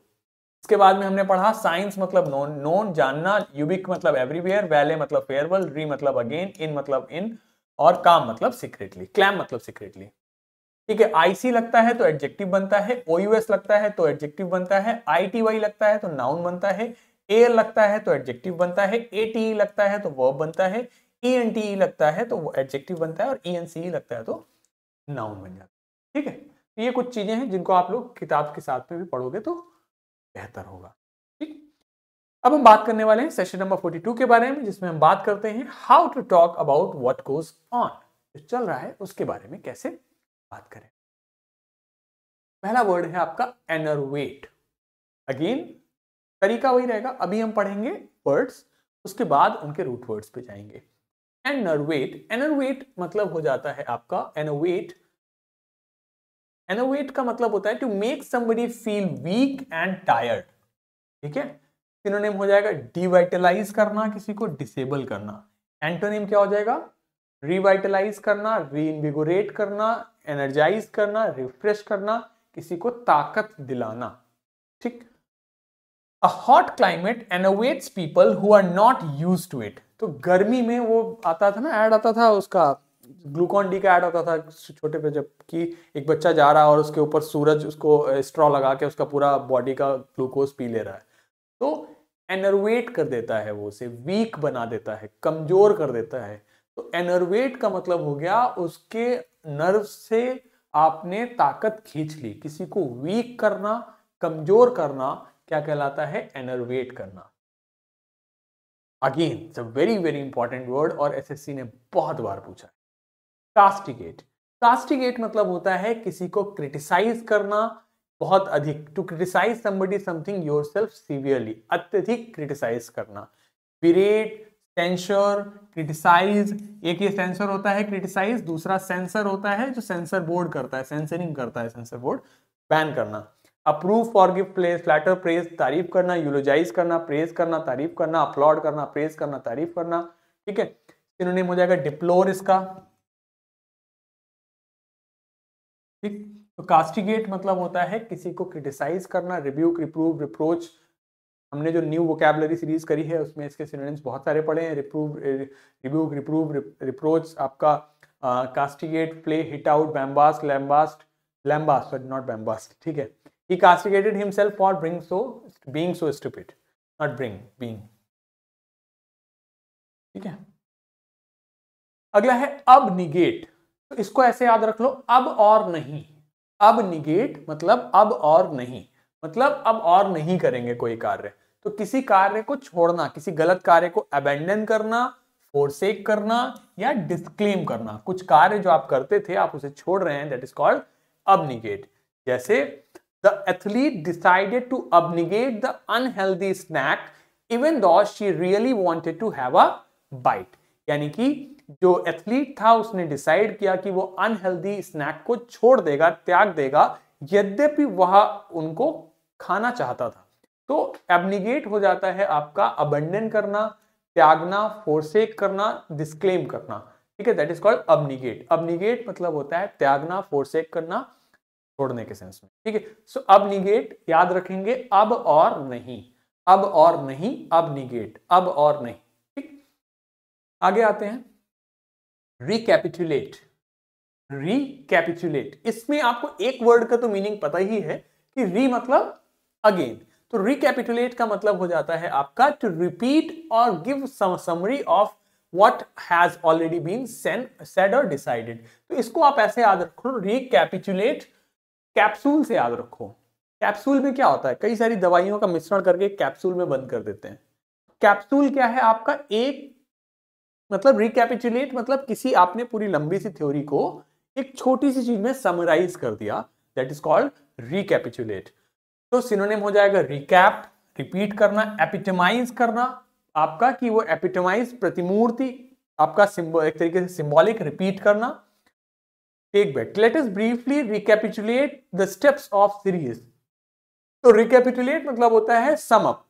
इसके बाद में हमने पढ़ा साइंस मतलब नोन नोन जानना यूबिक मतलब एवरीवेयर वैले मतलब फेयरवेल री मतलब अगेन इन मतलब इन और काम मतलब सीक्रेटली क्लैम मतलब सीक्रेटली ठीक है आईसी लगता है तो एडजेक्टिव बनता है ओयूएस लगता है तो एडजेक्टिव बनता है आईटीवाई लगता है तो नाउन बनता है ए लगता है तो एडजेक्टिव बनता है ए e लगता है तो वर्ब बनता है ई एन टी लगता है तो एडजेक्टिव बनता है और ई e e लगता है तो नाउन बन जाता है ठीक है तो ये कुछ चीजें हैं जिनको आप लोग किताब के साथ में भी पढ़ोगे तो बेहतर होगा अब हम बात करने वाले हैं सेशन नंबर 42 के बारे में जिसमें हम बात करते हैं how to talk about what goes on जो चल रहा है उसके बारे में कैसे बात करें पहला वर्ड है आपका एनरवेट अगेन तरीका वही रहेगा अभी हम पढ़ेंगे वर्ड्स उसके बाद उनके रूट वर्ड्स पे जाएंगे एनरवेट एनरवेट मतलब हो जाता है आपका एनोवेट एनोवेट का मतलब होता है to make somebody feel weak and tired ठीक है सिनोनिम हो जाएगा डिवाइटलाइज करना किसी को डिसेबल करना एंटोनिम क्या हो जाएगा रिवाइटलाइज करना रीइनविगोरेट करना एनर्जाइज करना रिफ्रेश करना किसी को ताकत दिलाना ठीक a hot climate enervates people who are not use to it तो गर्मी में वो आता था ना ऐड आता था उसका ग्लूकॉन डी का ऐड आता था छोटे पे जब कि एक बच्चा जा रहा है और उसके ऊपर सूरज उसको स्ट्रॉ लगा के उसका पूरा बॉडी का ग्लूकोज पी ले रहा है तो एनर्वेट कर देता है वो उसे वीक बना देता है कमजोर कर देता है तो एनर्वेट का मतलब हो गया उसके नर्व से आपने ताकत खींच ली किसी को वीक करना कमजोर करना क्या कहलाता है एनर्वेट करना again it's a very very important word और एसएससी ने बहुत बार पूछा कास्टिगेट कास्टिगेट मतलब होता है किसी को क्रिटिसाइज करना बहुत अधिक to criticise somebody something yourself severely अत्यधिक क्रिटिसाइज करना पीरेड सेंसर क्रिटिसाइज एक ये सेंसर होता है क्रिटिसाइज दूसरा सेंसर होता है जो सेंसर बोर्ड करता है सेंसरिंग करता है सेंसर बोर्ड बैन करना approve forgive praise flatter praise तारीफ करना यूलोजाइज करना प्रेस करना तारीफ करना अपलॉड करना प्रेस करना तारीफ करना ठीक है इन्होंने मुझे जाएगा डिप्लोर इसका ठीक तो कास्टिगेट मतलब होता है किसी को क्रिटिसाइज करना रिव्यूक रिप्रूव रिप्रोच हमने जो न्यू वोकेबलरी सीरीज करी है उसमें इसके सिनोनिम्स बहुत सारे पड़े हैं रिप्रूव रिव्यूक रिप्रूव रिप्रोच आपका castigate flay hit out bombast lambast lambast but not bombast ठीक है he castigated himself for bring so being so stupid not bring being ठीक है अगला है अब निगेट तो इसको ऐसे याद रख लो अब और नहीं अब निगेट मतलब अब और नहीं मतलब अब और नहीं करेंगे कोई कार्य तो किसी कार्य को छोड़ना किसी गलत कार्य को अबेंडन करना फोरसेक करना या डिस्क्लेम करना कुछ कार्य जो आप करते थे आप उसे छोड़ रहे हैं that is called abnegate जैसे the athlete decided to abnegate the unhealthy snack even though she really wanted to have a bite यानी कि जो एथलीट था उसने डिसाइड किया कि वो अनहेल्दी स्नैक को छोड़ देगा त्याग देगा यद्यपि वह उनको खाना चाहता था तो एबनिगेट हो जाता है आपका अबंडन करना त्यागना फोरसेक करना डिस्क्लेम करना ठीक है that is called abnegate abnegate मतलब होता है त्यागना फोरसेक करना छोड़ने के सेंस में ठीक है सो अब निगेट याद रखेंगे अब और नहीं अब और नहीं अब निगेट अब और नहीं ठीक आगे आते हैं रिकैपिटुलेट रिकैपिटुलेट इसमें आपको एक वर्ड का तो मीनिंग पता ही है कि री मतलब अगेन तो रिकैपिटुलेट का मतलब हो जाता है आपका टू रिपीट और give summary of what has already been sent, said और डिसाइडेड तो इसको आप ऐसे याद रखो रिकैपिचुलेट कैप्सूल से याद रखो कैप्सूल में क्या होता है कई सारी दवाइयों का मिश्रण करके कैप्सूल में बंद कर देते हैं कैप्सूल क्या है आपका एक मतलब रिकैपिचुलेट मतलब किसी आपने पूरी लंबी सी थ्योरी को एक छोटी सी चीज में समराइज कर दिया दैट इज कॉल्ड रिकैपिचुलेट तो सिनोनिम हो जाएगा रिकैप रिपीट करना एपिटमाइज करना आपका कि वो एपिटमाइज प्रतिमूर्ति आपका सिंबल एक तरीके से सिंबॉलिक रिपीट करना take back let is briefly recapitulate the steps of series तो रिकैपिटुलेट मतलब होता है समअप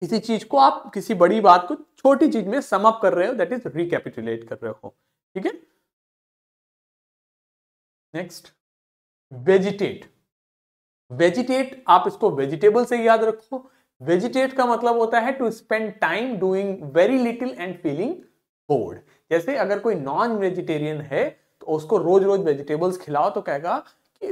किसी चीज को आप किसी बड़ी बात को छोटी चीज में समअप कर रहे हो दैट इज रिकैपिटुलेट कर रहे हो ठीक है नेक्स्ट वेजिटेट वेजिटेट आप इसको वेजिटेबल से याद रखो वेजिटेट का मतलब होता है to spend time doing very little and feeling bored जैसे अगर कोई नॉन वेजिटेरियन है तो उसको रोज रोज वेजिटेबल्स खिलाओ तो कहेगा कि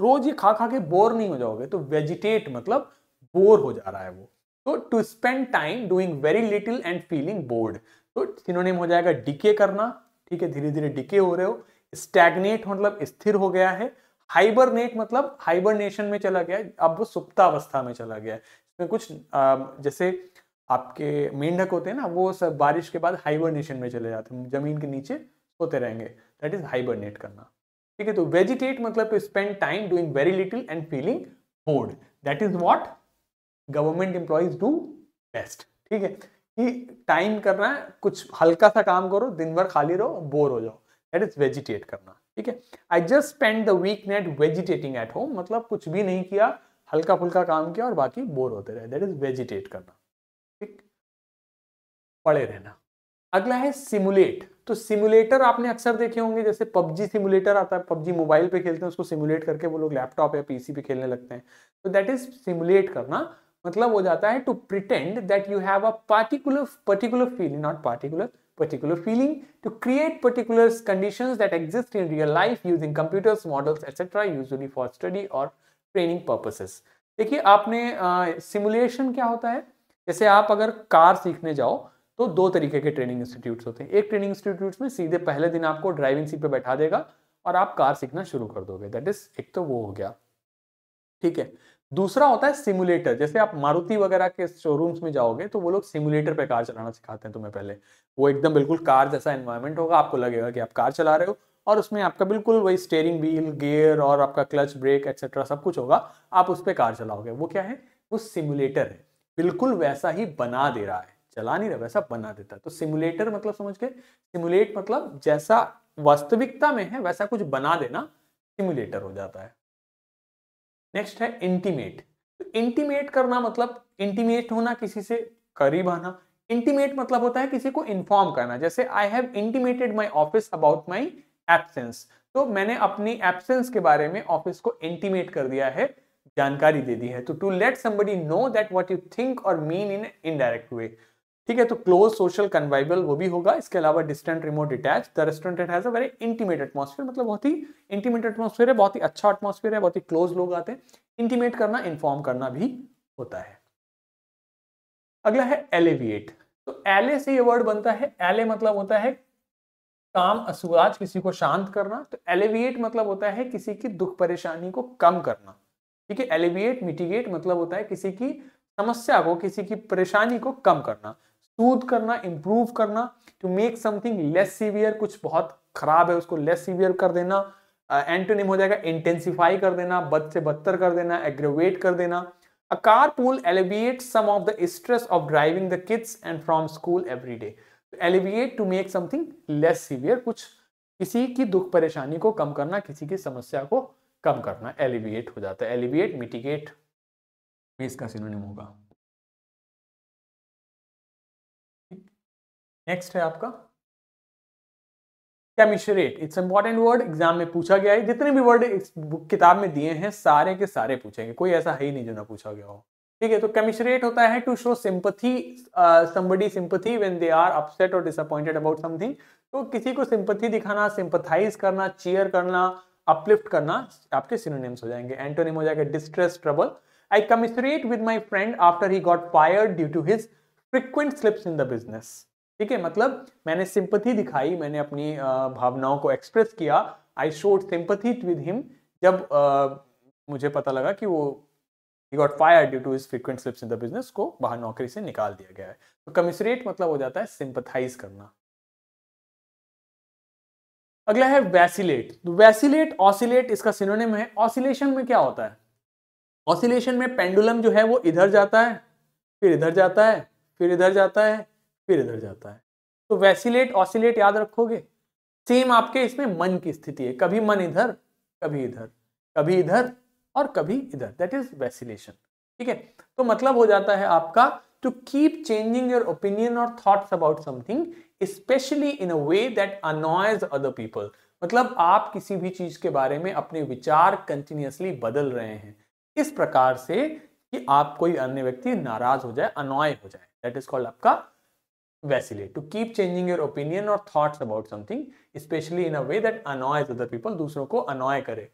रोज ये खा खा के बोर नहीं हो जाओगे तो वेजिटेट मतलब बोर हो जा रहा है वो तो to spend time doing very little and feeling bored तो सिनोनिम हो जाएगा डिके करना ठीक है धीरे धीरे डिके हो रहे हो स्टैग्नेट मतलब स्थिर हो गया है हाइबरनेट मतलब हाइबरनेशन में चला गया अब वो सुप्तावस्था में चला गया इसमें कुछ जैसे आपके मेंढक होते हैं ना वो सब बारिश के बाद हाइबरनेशन में चले जाते हैं जमीन के नीचे सोते रहेंगे दैट इज हाइबरनेट करना ठीक है तो वेजिटेट मतलब to spend time doing very little and feeling bored that is what government employees do best ठीक है कि टाइम करना है कुछ हल्का सा काम करो दिन भर खाली रहो बोर हो जाओ दैट इज वेजिटेट करना ठीक है I just spend the weekend vegetating at home मतलब कुछ भी नहीं किया हल्का फुल्का काम किया और बाकी बोर होते रहे दैट इज वेजिटेट करना ठीक पड़े रहना अगला है सिमुलेट तो सिमुलेटर आपने अक्सर देखे होंगे जैसे पबजी सिमुलेटर आता है पबजी मोबाइल पे खेलते हैं उसको सिमुलेट करके वो लोग लैपटॉप या पीसी पे खेलने लगते हैं तो दैट इज सिमुलेट करना मतलब हो जाता है to pretend that you have a particular particular feeling not particular particular feeling to create particular conditions that exist in real life using computers models etcetera usually for study और training purposes देखिए आपने simulation uh, क्या होता है जैसे आप अगर car सीखने जाओ तो दो तरीके के ट्रेनिंग इंस्टीट्यूट्स होते हैं एक ट्रेनिंग इंस्टीट्यूट्स में सीधे पहले दिन आपको ड्राइविंग सीट पे बैठा देगा और आप कार सीखना शुरू कर दोगे दैट इज एक तो वो हो गया ठीक है दूसरा होता है सिमुलेटर जैसे आप मारुति वगैरह के शोरूम्स में जाओगे तो वो लोग सिमुलेटर पे कार चलाना सिखाते हैं तुम्हें पहले वो एकदम बिल्कुल कार जैसा एनवायरमेंट होगा आपको लगेगा कि आप कार चला रहे हो और उसमें आपका बिल्कुल वही स्टेयरिंग व्हील गियर और आपका क्लच ब्रेक एक्सेट्रा सब कुछ होगा आप उस पर कार चलाओगे वो क्या है वो सिमुलेटर है बिल्कुल वैसा ही बना दे रहा है चला नहीं रहा वैसा बना देता है तो सिमुलेटर मतलब समझ के सिमुलेट मतलब जैसा वास्तविकता में है वैसा कुछ बना देना सिमुलेटर हो जाता है नेक्स्ट है इंटीमेट तो इंटीमेट करना मतलब इंटीमेट होना किसी से करीब आना इंटीमेट मतलब होता है किसी को इन्फॉर्म करना जैसे I have intimated my office about my absence तो मैंने अपनी एबसेंस के बारे में ऑफिस को इंटीमेट कर दिया है जानकारी दे दी है तो to let somebody know that what you think और मीन इन इनडायरेक्ट वे ठीक है तो क्लोज सोशल कन्वाइबल वो भी होगा इसके अलावा distant remote detach the restaurant has a very intimate atmosphere मतलब बहुत ही इंटीमेट एटमोसफियर है बहुत ही अच्छा एटमॉस्फेयर है बहुत ही क्लोज लोग आते हैं इंटीमेट करना इन्फॉर्म करना भी होता है अगला है एलिविएट तो एले से ये वर्ड बनता है एले मतलब होता है काम असुराज किसी को शांत करना तो एलिविएट मतलब होता है किसी की दुख परेशानी को कम करना ठीक है एलिविएट मिटिगेट मतलब होता है किसी की समस्या को किसी की परेशानी को कम करना सूद करना इंप्रूव करना to make something less severe कुछ बहुत खराब है उसको लेस सीवियर कर देना एंटोनिम uh, हो जाएगा इंटेंसिफाई कर देना बद से बदतर कर देना एग्रेवेट कर देना a car pool alleviate some of the stress of driving the kids and from school every day alleviate to make something less severe कुछ किसी की दुख परेशानी को कम करना किसी की समस्या को कम करना एलिविएट हो जाता है एलिविएट मिटिगेट इसका सिनोनिम होगा नेक्स्ट है आपका commiserate it's important word exam में पूछा गया है जितने भी वर्ड इस किताब में दिए हैं सारे के सारे पूछेंगे कोई ऐसा है ही नहीं जो ना पूछा गया हो ठीक है तो कैमिशरेट होता है to show sympathy somebody sympathy when they are upset और डिसअपॉइंटेड अबाउट समथिंग तो किसी को सिंपथी दिखाना सिंपथाइज करना चेयर करना अपलिफ्ट करना आपके सिनोनिम्स हो जाएंगे एंटोनिम हो जाएगा distress trouble I commiserate with my friend after he got fire due to his frequent slips in the business ठीक है मतलब मैंने सिंपथी दिखाई मैंने अपनी भावनाओं को एक्सप्रेस किया I showed sympathy with him जब आ, मुझे पता लगा कि वो he got fire due to his frequent slips in the business को बाहर नौकरी से निकाल दिया गया है तो कमिसरेट मतलब हो जाता है सिंपथाइज करना अगला है वैसिलेट वैसिलेट ऑसिलेट इसका सिनोनिम है ऑसिलेशन में क्या होता है ऑसिलेशन में पेंडुलम जो है वो इधर जाता है फिर इधर जाता है फिर इधर जाता है फिर इधर जाता है तो वैसीलेट ऑसिलेट याद रखोगे सेम आपके इसमें मन की स्थिति है कभी मन इधर कभी इधर कभी इधर और कभी इधर दैट इज वैसिलेशन ठीक है तो मतलब हो जाता है आपका to keep changing your opinion और thoughts about something specially in a way that annoys other people मतलब आप किसी भी चीज के बारे में अपने विचार कंटिन्यूसली बदल रहे हैं इस प्रकार से कि आप कोई अन्य व्यक्ति नाराज हो जाए अनॉय हो जाए दैट इज कॉल्ड आपका vacillate to keep changing your opinion और thoughts about something specially in a way that annoys other people दूसरों को अनॉय करे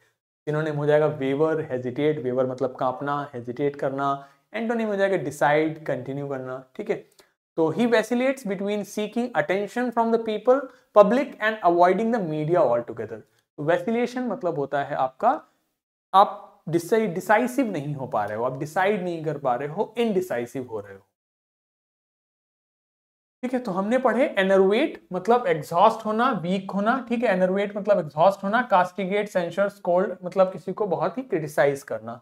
इन्होंने हो जाएगा वेवर हेजिटेट वेवर मतलब कांपना हेजिटेट करना एंटोनिम हो जाएगा डिसाइड कंटिन्यू करना ठीक है तो he vacillates between seeking attention from the people public and avoiding the media altogether vacillation मतलब होता है आपका आप डिसाइसिव नहीं हो पा रहे हो आप डिसाइड नहीं कर पा रहे हो इनडिसाइसिव हो रहे हो ठीक है तो हमने पढ़े एनरवेट मतलब एग्जॉस्ट होना वीक होना ठीक है एनरवेट मतलब एग्जॉस्ट होना कास्टिगेट सेंशर कोल्ड मतलब किसी को बहुत ही क्रिटिसाइज करना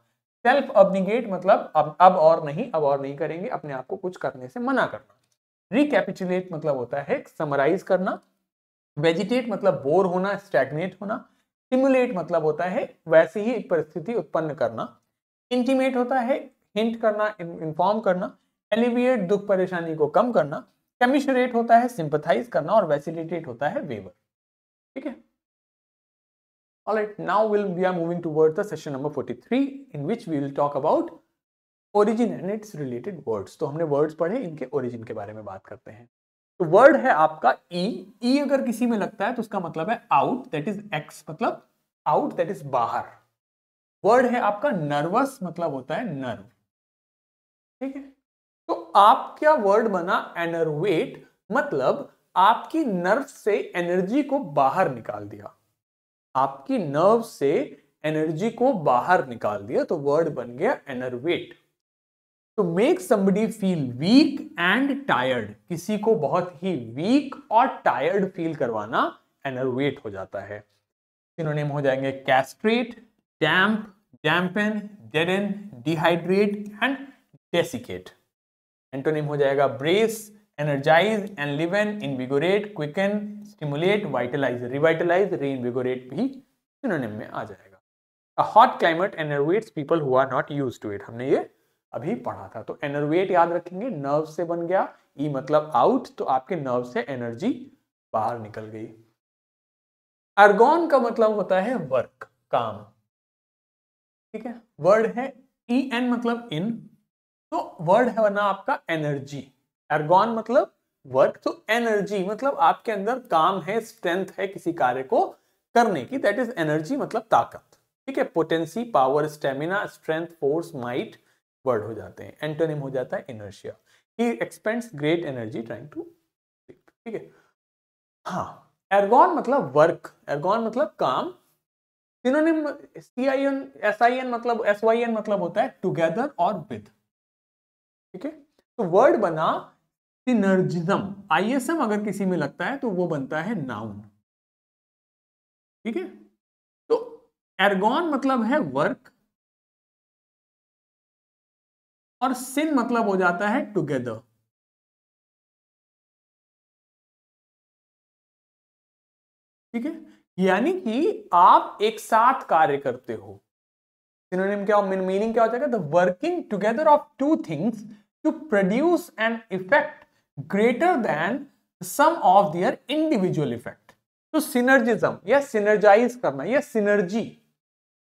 सेल्फ अबनिगेट मतलब अब अब और नहीं अब और नहीं करेंगे अपने आप को कुछ करने से मना करना रिकैपिचुलेट मतलब होता है समराइज करना वेजिटेट मतलब बोर होना स्टैग्नेट होना स्टिमुलेट मतलब होता है वैसे ही एक परिस्थिति उत्पन्न करना इंटीमेट होता है हिंट करना इन्फॉर्म करना एलिविएट दुख परेशानी को कम करना कमिशरेट होता है सिंपथाइज करना और वैसिलिटेट होता है वेवर ठीक है all right now we'll we are moving towards the session number 43 in which we will talk about origin and its related words तो हमने words पढ़े इनके origin के बारे में बात करते हैं तो word है आपका e e अगर किसी में लगता है तो उसका मतलब है out that is x मतलब out that is बाहर word है आपका nervous मतलब होता है nerve ठीक है आपका वर्ड बना एनरवेट मतलब आपकी नर्व से एनर्जी को बाहर निकाल दिया आपकी नर्व से एनर्जी को बाहर निकाल दिया तो वर्ड बन गया enervate to make somebody feel weak and tired किसी को बहुत ही वीक और टायर्ड फील करवाना एनरवेट हो जाता है सिनोनिम हो जाएंगे castrate damp dampen deaden dehydrate and desiccate antonym हो जाएगा brace energise and live enliven invigorate quicken stimulate vitalise revitalise reinvigorate भी सिनोनिम में आ जाएगा a hot climate enervates people who are not use to it हमने ये अभी पढ़ा था तो एनर्वेट याद रखेंगे नर्व से बन गया ई e मतलब आउट तो आपके नर्व से एनर्जी बाहर निकल गई अर्गॉन का मतलब होता है वर्क काम ठीक है वर्ड है ई e एन मतलब इन तो वर्ड है बना आपका एनर्जी एर्गोन मतलब वर्क तो एनर्जी मतलब आपके अंदर काम है स्ट्रेंथ है किसी कार्य को करने की दैट इज एनर्जी मतलब ताकत ठीक है potency power stamina strength force might word हो जाते हैं एंटोनिम हो जाता है inertia he expends great energy trying to ठीक है हाँ एर्गोन मतलब वर्क एर्गोन मतलब काम synonym C I N S I N मतलब एस वाई एन मतलब होता है टुगेदर और विद ठीक है तो वर्ड बना सिनर्जिज्म आईएसएम अगर किसी में लगता है तो वो बनता है नाउन ठीक है तो एर्गोन मतलब है वर्क और सिन मतलब हो जाता है टुगेदर ठीक है यानी कि आप एक साथ कार्य करते हो क्या मीनिंग क्या हो जाएगा the working together of two things to produce an effect greater than the sum of their individual effect. तो सिनर्जिज्म या सिनर्जाइज करना या सिनर्जी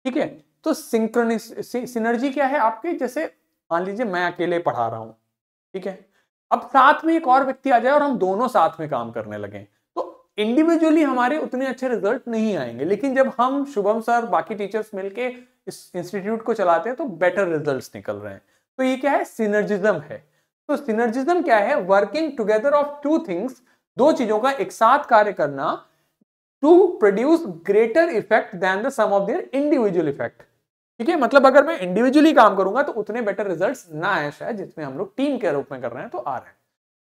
ठीक है तो सिंक्रोनिस सिनर्जी क्या है आपके जैसे मान लीजिए मैं अकेले पढ़ा रहा हूं ठीक है अब साथ में एक और व्यक्ति आ जाए और हम दोनों साथ में काम करने लगे तो इंडिविजुअली हमारे उतने अच्छे रिजल्ट नहीं आएंगे लेकिन जब हम शुभम सर बाकी टीचर्स मिलके इस इंस्टीट्यूट को चलाते हैं तो बेटर रिजल्ट्स निकल रहे हैं तो ये क्या है सिनर्जिज्म है तो सिनर्जिज्म क्या है working together of two things दो चीजों का एक साथ कार्य करना to produce greater effect than the sum of their individual effect ठीक है मतलब अगर मैं इंडिविजुअली काम करूंगा तो उतने बेटर रिजल्ट्स ना आए शायद जिसमें हम लोग टीम के रूप में कर रहे हैं तो आ रहे हैं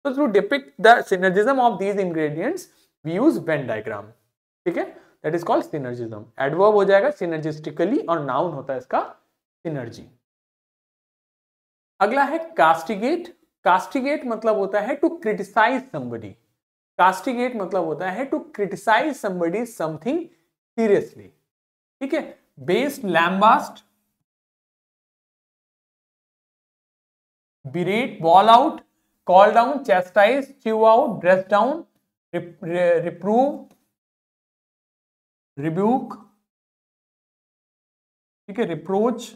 तो through depict the synergism of these ingredients we use Venn diagram ठीक है that is called synergism adverb हो जाएगा सिनर्जिस्टिकली और नाउन होता है इसका सिनर्जी अगला है कास्टिगेट कास्टिगेट मतलब होता है टू क्रिटिसाइज समबडी कास्टिगेट मतलब होता है to criticise somebody something seriously ठीक है baste lambaste berate bawl out call down chastise chew out dress down reprove rebuke ठीक है reproach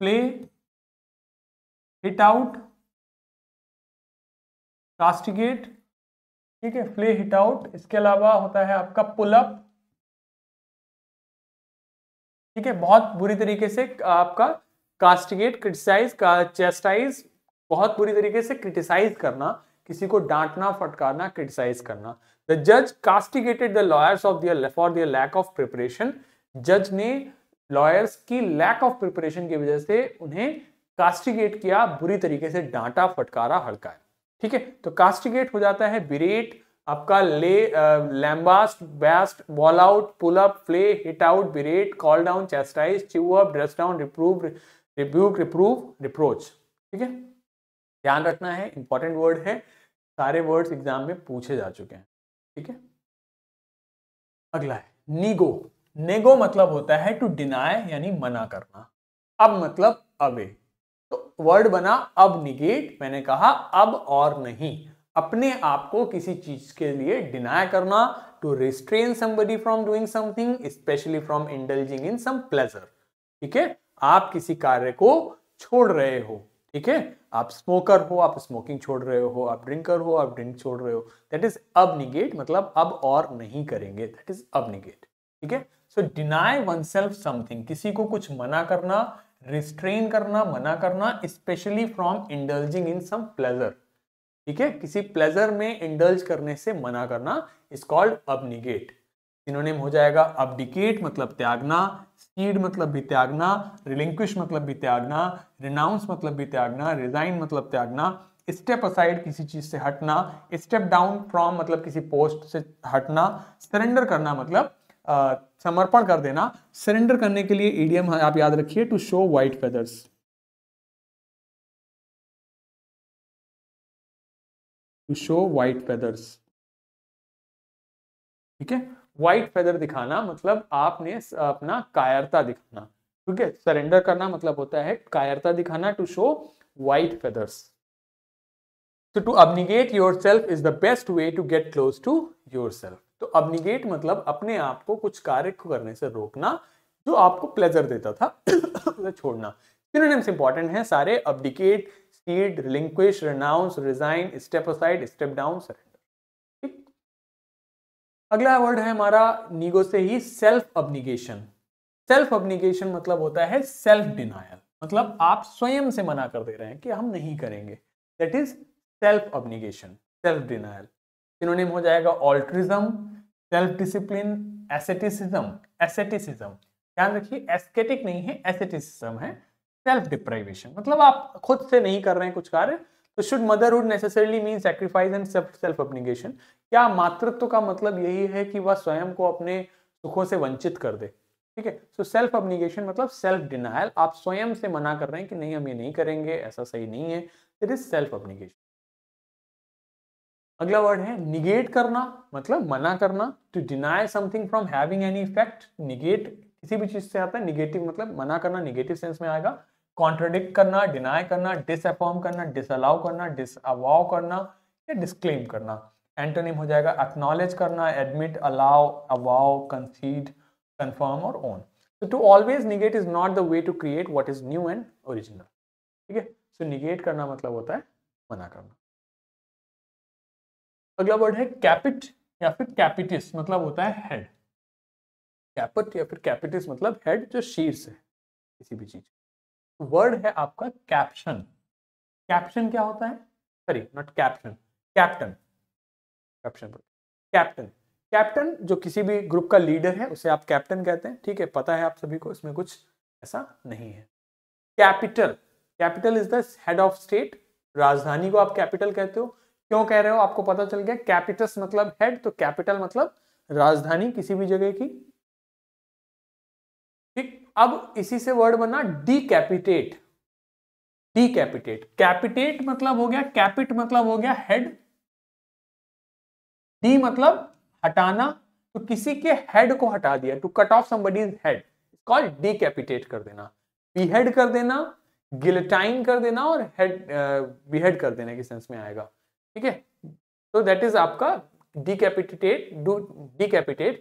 flay hit out castigate ठीक है प्ले हिट आउट इसके अलावा होता है आपका पुलअप ठीक है बहुत बुरी तरीके से आपका कास्टिगेट क्रिटिसाइज का चेस्टाइज बहुत बुरी तरीके से क्रिटिसाइज करना किसी को डांटना फटकारना क्रिटिसाइज करना द जज कास्टिगेटेड the lawyers of their for their lack of preparation जज ने लॉयर्स की लैक ऑफ प्रिपरेशन की वजह से उन्हें कास्टिगेट किया बुरी तरीके से डांटा फटकारा हड़का ठीक है तो कास्टिगेट हो जाता है बिरेट आपका ले lambaste baste bawl out pull up flay hit out berate call down chastise chew up dress down reprove rebuke reprove reproach ठीक है ध्यान रखना है इंपॉर्टेंट वर्ड है सारे वर्ड्स एग्जाम में पूछे जा चुके हैं ठीक है अगला है नीगो नेगो मतलब होता है टू डिनाय यानी मना करना अब मतलब अवे तो वर्ड बना अब निगेट मैंने कहा अब और नहीं अपने आप को किसी चीज के लिए डिनाय करना to restrain somebody from doing something specially from indulging in some pleasure ठीक है आप किसी कार्य को छोड़ रहे हो ठीक है आप स्मोकर हो आप स्मोकिंग छोड़ रहे हो आप ड्रिंकर हो आप ड्रिंक छोड़ रहे हो दैट इज अब निगेट मतलब अब और नहीं करेंगे दैट इज अब निगेट ठीक है तो डिनाई वन सेल्फ समथिंग किसी को कुछ मना करना रिस्ट्रेन करना मना करना specially from indulging in some pleasure ठीक है किसी प्लेजर में इंडल्ज करने से मना करना इज कॉल्ड अबनिगेट हो जाएगा अबडिकेट मतलब त्यागना सीड मतलब भी त्यागना रिलिंक्विश मतलब भी त्यागना रिनाउंस मतलब भी त्यागना रिजाइन मतलब त्यागना स्टेप असाइड किसी चीज से हटना स्टेप डाउन फ्रॉम मतलब किसी पोस्ट से हटना सरेंडर करना मतलब समर्पण कर देना सरेंडर करने के लिए ईडीएम आप याद रखिए to show white feathers to show white feathers ठीक है व्हाइट फेदर दिखाना मतलब आपने अपना कायरता दिखाना ठीक है सरेंडर करना मतलब होता है कायरता दिखाना to show white feathers to abnegate yourself is the best way to get close to yourself तो अबनिगेट मतलब अपने आप को कुछ कार्य को करने से रोकना जो आपको प्लेजर देता था [COUGHS] उसे छोड़ना सिनोनिम्स इंपॉर्टेंट हैं सारे abdicate cede relinquish renounce resign step aside step down surrender ठीक अगला वर्ड है हमारा नीगो से ही सेल्फ अबनिगेशन सेल्फ अबनिगेशन मतलब होता है सेल्फ डिनायल मतलब आप स्वयं से मना कर दे रहे हैं कि हम नहीं करेंगे that is self abnegation self denial synonym हो जाएगा altruism self discipline asceticism asceticism ध्यान रखिए एस्केटिक नहीं है एसेटिसिज्म है सेल्फ डिप्राइवेशन मतलब आप खुद से नहीं कर रहे हैं कुछ कार्य तो should motherhood necessarily mean sacrifice and self abnegation क्या मातृत्व का मतलब यही है कि वह स्वयं को अपने सुखों से वंचित कर दे ठीक है सो सेल्फ अपनिगेशन मतलब सेल्फ डिनाइल आप स्वयं से मना कर रहे हैं कि नहीं हम ये नहीं करेंगे ऐसा सही नहीं है इट इज सेल्फ अपनिगेशन अगला वर्ड है निगेट करना मतलब मना करना to deny something from having any effect negate किसी भी चीज से आता है निगेटिव मतलब मना करना निगेटिव सेंस में आएगा कॉन्ट्रोडिक्ट करना डिनाई करना डिसअफॉर्म करना डिसअलाउ करना डिसअवाउ करना या डिस्क्लेम करना एंटोनिम हो जाएगा एक्नॉलेज करना admit allow avow concede confirm और own so to always negate is not the way to create what is new and original ठीक है सो निगेट करना मतलब होता है मना करना अगला वर्ड है कैपिट या फिर कैपिटिस मतलब होता है हेड कैपिट या फिर कैपिटिस मतलब हेड जो शीर्ष है किसी भी चीज वर्ड है आपका कैप्शन कैप्शन क्या होता है sorry not caption captain caption captain captain जो किसी भी ग्रुप का लीडर है उसे आप कैप्टन कहते हैं ठीक है पता है आप सभी को इसमें कुछ ऐसा नहीं है capital capital is the head of state राजधानी को आप कैपिटल कहते हो क्यों कह रहे हो आपको पता चल गया कैपिटस मतलब हेड तो कैपिटल मतलब राजधानी किसी भी जगह की ठीक अब इसी से वर्ड बना कैपिटेट डी कैपिटेट मतलब हो गया कैपिट मतलब हो गया हेड डी मतलब हटाना तो किसी के हेड को हटा दिया to cut off his head call decapitate कर देना बीहेड कर देना गिलटाइन कर देना और हेड बीहेड uh, कर देना के सेंस में आएगा ठीक है तो दैट इज आपका decapitated do decapitate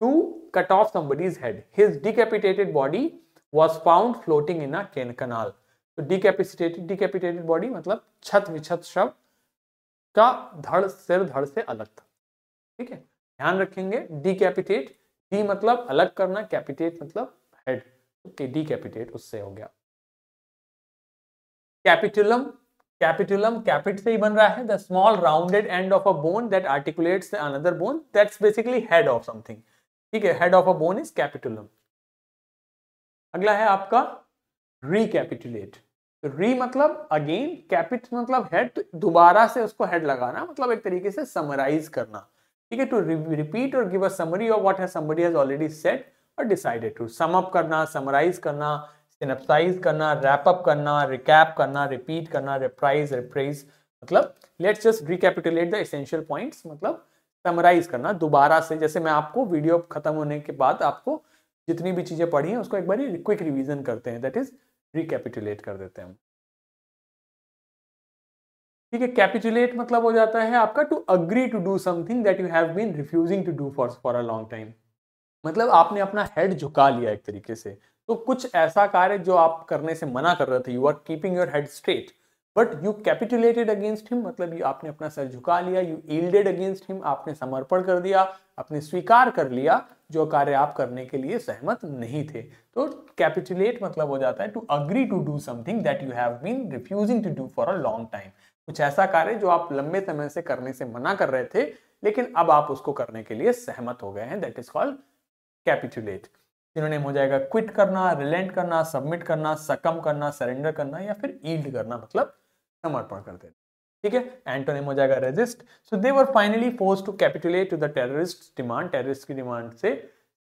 to cut off somebody's head his decapitated body body found floating in a a canal तो डीकेपिटेटेड डीकेपिटेटेड बॉडी मतलब छत विछत शव का धड़ सिर धड़ से अलग था ठीक है ध्यान रखेंगे डीकेपिटेट डी मतलब अलग करना कैपिटेट मतलब हेड ओके डीकेपिटेट उससे हो गया कैपिटुलम कैपिटुलम कैपिट से ही बन रहा है the small rounded end of a bone that articulates another bone that's basically head of something ठीक है head of a bone is capitulum अगला है आपका रिकैपिटुलेट री तो मतलब अगेन कैपिट मतलब हेड तो दोबारा से उसको हेड लगाना मतलब एक तरीके से समराइज करना ठीक है टू रिपीट और give a summary of what has somebody has already said और डिसाइडेड टू सम अप करना समराइज करना सिनेप्साइज करना रैपअप करना रिकैप करना रिपीट करना रिप्राइज रिप्राइज मतलब let's just recapitulate the essential points मतलब समराइज करना दोबारा से जैसे मैं आपको वीडियो खत्म होने के बाद आपको जितनी भी चीज़ें पढ़ी हैं उसको एक बार क्विक रिवीजन करते हैं दैट इज रिकैपिटुलेट कर देते हैं ठीक है कैपिटुलेट मतलब हो जाता है आपका to agree to do something that you have been refusing to do for for a long time मतलब आपने अपना हेड झुका लिया एक तरीके से तो कुछ ऐसा कार्य जो आप करने से मना कर रहे थे you are keeping your head straight but you capitulated against him मतलब यू आपने अपना सर झुका लिया यू ईल्डेड अगेंस्ट हिम आपने समर्पण कर दिया आपने स्वीकार कर लिया जो कार्य आप करने के लिए सहमत नहीं थे तो कैपिटुलेट मतलब हो जाता है to agree to do something that you have been refusing to do for a long time कुछ ऐसा कार्य जो आप लंबे समय से करने से मना कर रहे थे लेकिन अब आप उसको करने के लिए सहमत हो गए हैं that is called capitulate synonym हो जाएगा क्विट करना रिलेंट करना सबमिट करना सकम करना सरेंडर करना या फिर ईल्ड करना मतलब समर्पण कर देना ठीक है एंटोनिम हो जाएगा resist so they were finally force to capitulate to the terrorist demand terrorist की डिमांड से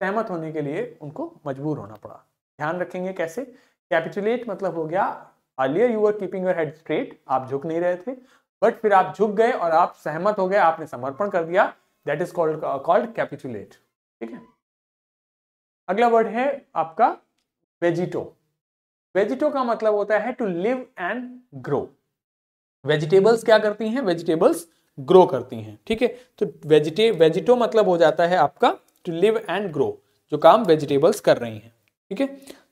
सहमत होने के लिए उनको मजबूर होना पड़ा ध्यान रखेंगे कैसे कैपिटुलेट मतलब हो गया earlier you are keeping your head straight आप झुक नहीं रहे थे बट फिर आप झुक गए और आप सहमत हो गए आपने समर्पण कर दिया that is called called capitulate ठीक है अगला वर्ड है आपका वेजिटो वेजिटो का मतलब होता है to live and grow vegetables क्या करती हैं वेजिटेबल्स ग्रो करती हैं ठीक है तो वेजिटे वेजिटो मतलब हो जाता है आपका टू लिव एंड ग्रो जो काम वेजिटेबल्स कर रही हैं ठीक है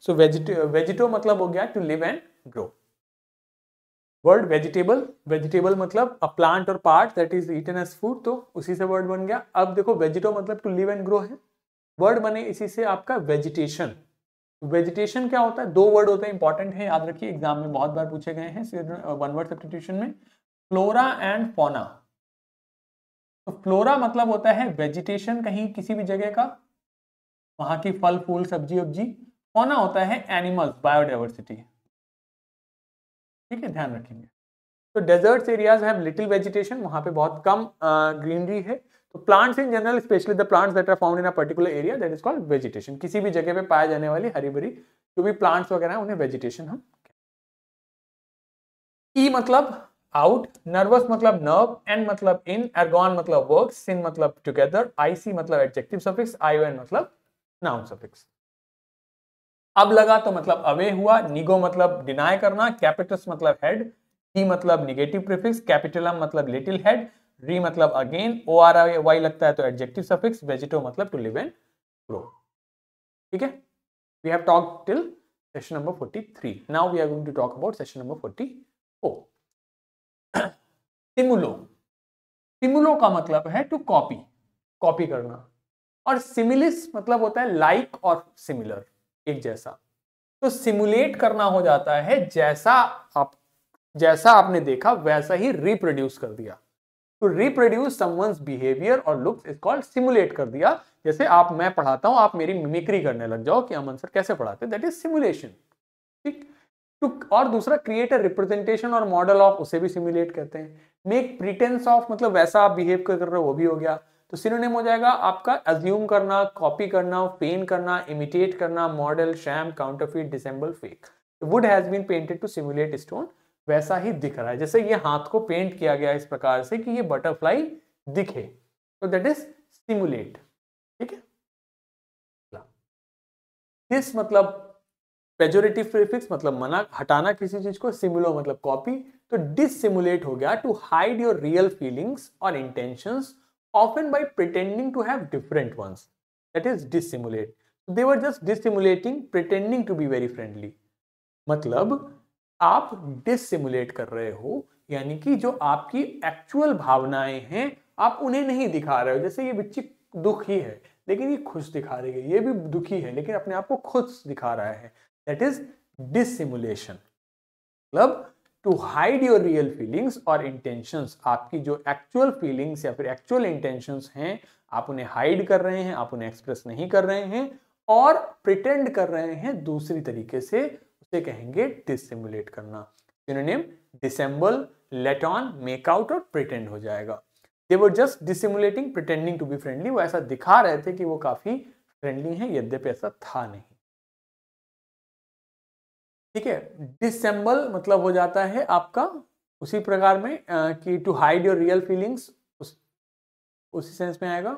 सो वेजिट वेजिटो मतलब हो गया to live and grow word vegetable vegetable मतलब अ प्लांट और part that is eaten as food तो उसी से वर्ड बन गया अब देखो वेजिटो मतलब टू लिव एंड ग्रो है वर्ड बने इसी से आपका वेजिटेशन वेजिटेशन क्या होता है दो वर्ड होते हैं इंपॉर्टेंट है याद रखिए एग्जाम में बहुत बार पूछे गए हैं वन वर्ड सब्सटीट्यूशन में फ्लोरा एंड फोना तो फ्लोरा मतलब होता है वेजिटेशन कहीं किसी भी जगह का वहां की फल फूल सब्जी उब्जी फोना होता है एनिमल्स बायोडाइवर्सिटी ठीक है ध्यान रखेंगे तो deserts areas have little vegetation वहां पे बहुत कम ग्रीनरी है तो plants in general specially the plants that are found in a particular area that is called vegetation किसी भी जगह पे पाए जाने वाली हरी भरी जो भी प्लांट्स वगैरह हैं उन्हें वेजिटेशन हम ई e मतलब आउट नर्वस मतलब नर्व एन मतलब इन एर्गॉन मतलब वर्क सिन मतलब टुगेदर आईसी मतलब एडजेक्टिव सफिक्स एन मतलब नाउन सफिक्स अब लगा तो मतलब अवे हुआ निगो मतलब डिनाई करना कैपिटस मतलब हेड ई e मतलब निगेटिव प्रिफिक्स कैपिटलम मतलब लिटिल हेड री मतलब again O R I Y लगता है तो एडजेक्टिव सफिक्स वेजिटो मतलब टू लिव एंड ग्रो ठीक है we have talk till session number forty three now we are going to talk about session number 44 stimulo simulo का मतलब है to copy copy करना और सिमिलिस मतलब होता है लाइक like और सिमिलर एक जैसा तो सिमुलेट करना हो जाता है जैसा आप जैसा आपने देखा वैसा ही रिप्रोड्यूस कर दिया टू रिप्रोड्यूस समवंस बिहेवियर और लुक्स इज कॉल्ड सिमुलेट कर दिया जैसे आप मैं पढ़ाता हूं आप मेरी मिमिक्री करने लग जाओ कि हम आंसर कैसे पढ़ाते दैट इज सिमुलेशन ठीक टू और दूसरा क्रिएट अ रिप्रेजेंटेशन और मॉडल ऑफ उसे भी सिमुलेट कहते हैं मेक प्रिटेंस ऑफ मतलब वैसा आप बिहेव कर रहे हो वो भी हो गया तो सिनोनिम हो जाएगा आपका अज्यूम करना कॉपी करना पेन करना इमिटेट करना model sham counterfeit dissemble fake wood has been painted to simulate stone वैसा ही दिख रहा है जैसे ये हाथ को पेंट किया गया इस प्रकार से कि ये बटरफ्लाई दिखे तो दैट इज स्टिमुलेट ठीक है दिस मतलब पेजोरेटिव प्रीफिक्स मतलब मना हटाना किसी चीज को सिमुलो मतलब कॉपी तो डिसिमुलेट हो गया to hide your real feelings और intentions often by pretending to have different ones. That is dissimulate they were just dissimulating pretending to be very friendly मतलब आप डिसिमुलेट कर रहे हो यानी कि जो आपकी एक्चुअल भावनाएं हैं आप उन्हें नहीं दिखा रहे हो जैसे ये बच्ची दुखी है लेकिन ये खुश दिखा रही है ये भी दुखी है लेकिन अपने आप को खुद दिखा रहा है दैट इज डिसिमुलेशन मतलब to hide your real feelings और इंटेंशंस आपकी जो एक्चुअल फीलिंग्स या फिर एक्चुअल इंटेंशंस हैं आप उन्हें हाइड कर रहे हैं आप उन्हें एक्सप्रेस नहीं कर रहे हैं और प्रिटेंड कर रहे हैं दूसरी तरीके से उसे कहेंगे डिसिमुलेट करना synonym dissemble let on make out और प्रिटेंड हो जाएगा they were just dissimulating pretending to be friendly वो ऐसा दिखा रहे थे कि वो काफ़ी फ्रेंडली है यद्यपि ऐसा था नहीं ठीक है डिसेंबल मतलब हो जाता है आपका उसी प्रकार में आ, कि to hide your real feelings उसी सेंस में आएगा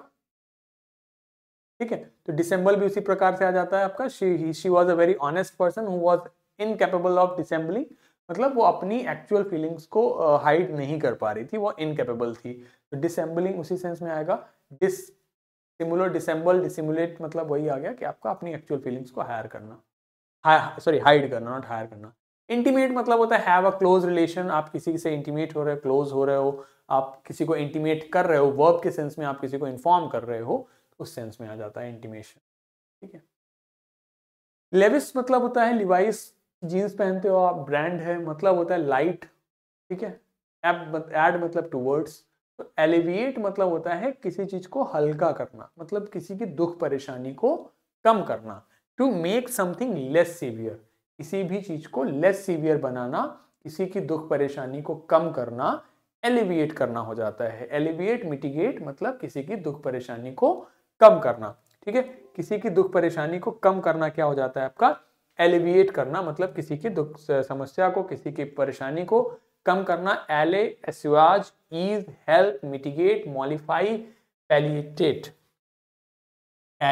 ठीक है तो डिसेंबल भी उसी प्रकार से आ जाता है आपका she she was a very honest person who was incapable of dissembling मतलब वो अपनी एक्चुअल फीलिंग्स को हाइड नहीं कर पा रही थी वो इनकेपेबल थी तो डिसम्बलिंग उसी सेंस में आएगा डिस सिमुलर डिसेंबल डिसिमुलेट मतलब वही आ गया कि आपका अपनी एक्चुअल फीलिंग्स को हायर करना सॉरी हाइड करना नॉट हायर करना इंटीमेट मतलब होता है हैव अ क्लोज रिलेशन आप किसी से इंटीमेट हो रहे हो क्लोज हो रहे हो आप किसी को इंटीमेट कर रहे हो वर्ब के सेंस में आप किसी को इन्फॉर्म कर रहे हो उस सेंस में आ जाता है इंटीमेशन ठीक है लेविस मतलब होता है लिवाइस जीन्स पहनते हो आप ब्रांड है मतलब होता है लाइट ठीक है एड मतलब वर्ड्स तो एलिविएट मतलब होता है किसी चीज को हल्का करना मतलब किसी की दुख परेशानी को कम करना to make something less severe किसी भी चीज को लेस सीवियर बनाना किसी की दुख परेशानी को कम करना एलिविएट करना हो जाता है एलिविएट मिटिगेट मतलब किसी की दुख परेशानी को कम करना ठीक है किसी की दुख परेशानी को कम करना क्या हो जाता है आपका एलिविएट करना मतलब किसी की दुख समस्या को किसी की परेशानी को कम करना allay assuage ease help mitigate mollify palliate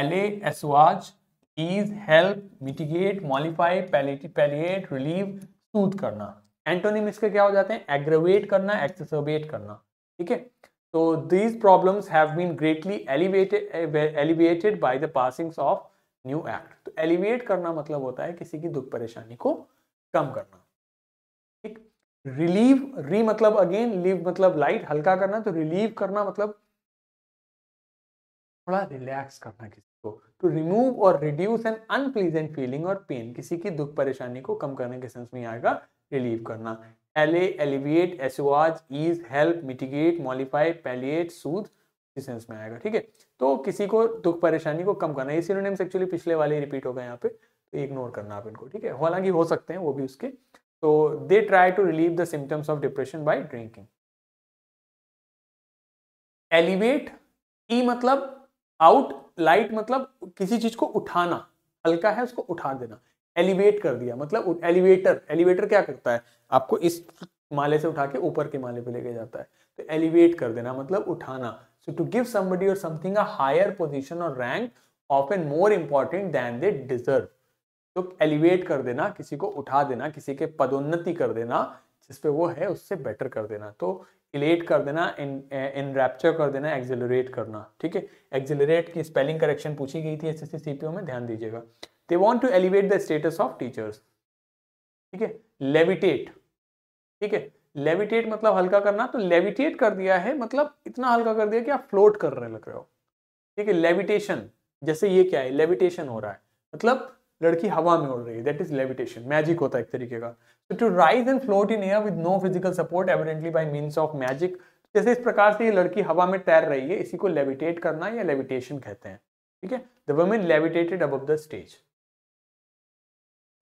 allay assuage ease help mitigate mollify palliate relieve soothe करना एंटोनिम इसके क्या हो जाते हैं एग्रवेट करना एक्सेसोबेट करना ठीक है तो these problems have been greatly elevated elevated by the passings of new act तो एलिविएट करना मतलब होता है किसी की दुख परेशानी को कम करना ठीक रिलीव री मतलब अगेन लिव मतलब लाइट हल्का करना तो रिलीव करना मतलब थोड़ा रिलैक्स करना किसी को टू तो रिमूव और रिड्यूस एन अनप्लीजेंट फीलिंग और पेन किसी की दुख परेशानी को कम करने के सेंस में आएगा रिलीव करना allay alleviate assuage ease help mitigate mollify palliate soothe sense में आएगा ठीक है तो किसी को दुख परेशानी को कम करना ये सिनोनिम्स एक्चुअली पिछले वाले रिपीट हो गए यहाँ पे तो इग्नोर करना आप इनको ठीक है हालांकि हो सकते हैं वो भी उसके तो they try to relieve the symptoms of depression by drinking elevate ई मतलब आउट लाइट मतलब किसी चीज को उठाना हल्का है उसको उठा देना एलिवेट कर दिया मतलब एलिवेटर एलिवेटर क्या करता है आपको इस माले से उठा के ऊपर के माले पे लेके जाता है तो एलिवेट कर देना मतलब उठाना So to give somebody or something a higher position or rank often more important than they deserve. तो एलिवेट कर देना किसी को उठा देना किसी के पदोन्नति कर देना जिसपे वो है उससे बेटर कर देना तो इलेट कर देना इन रैप्चर eh, कर देना एक्जिलरेट करना ठीक है एक्जिलरेट की स्पेलिंग करेक्शन पूछी गई थी एसएससी सीपीओ में ध्यान दीजिएगा they want to elevate the status of teachers ठीक है लेविटेट ठीक है लेविटेट मतलब हल्का करना तो लेविटेट कर दिया है मतलब इतना हल्का कर दिया कि आप फ्लोट कर रहे लग रहे हो ठीक है लेविटेशन जैसे ये क्या है लेविटेशन हो रहा है मतलब लड़की हवा में उड़ रही है दैट इज लेविटेशन मैजिक होता है एक तरीके का so to rise and float in air with no physical support evidently by mean of magic जैसे इस प्रकार से ये लड़की हवा में तैर रही है इसी को लेविटेट करना या लेविटेशन कहते हैं ठीक है द वुमेन लेविटेटेड अब द स्टेज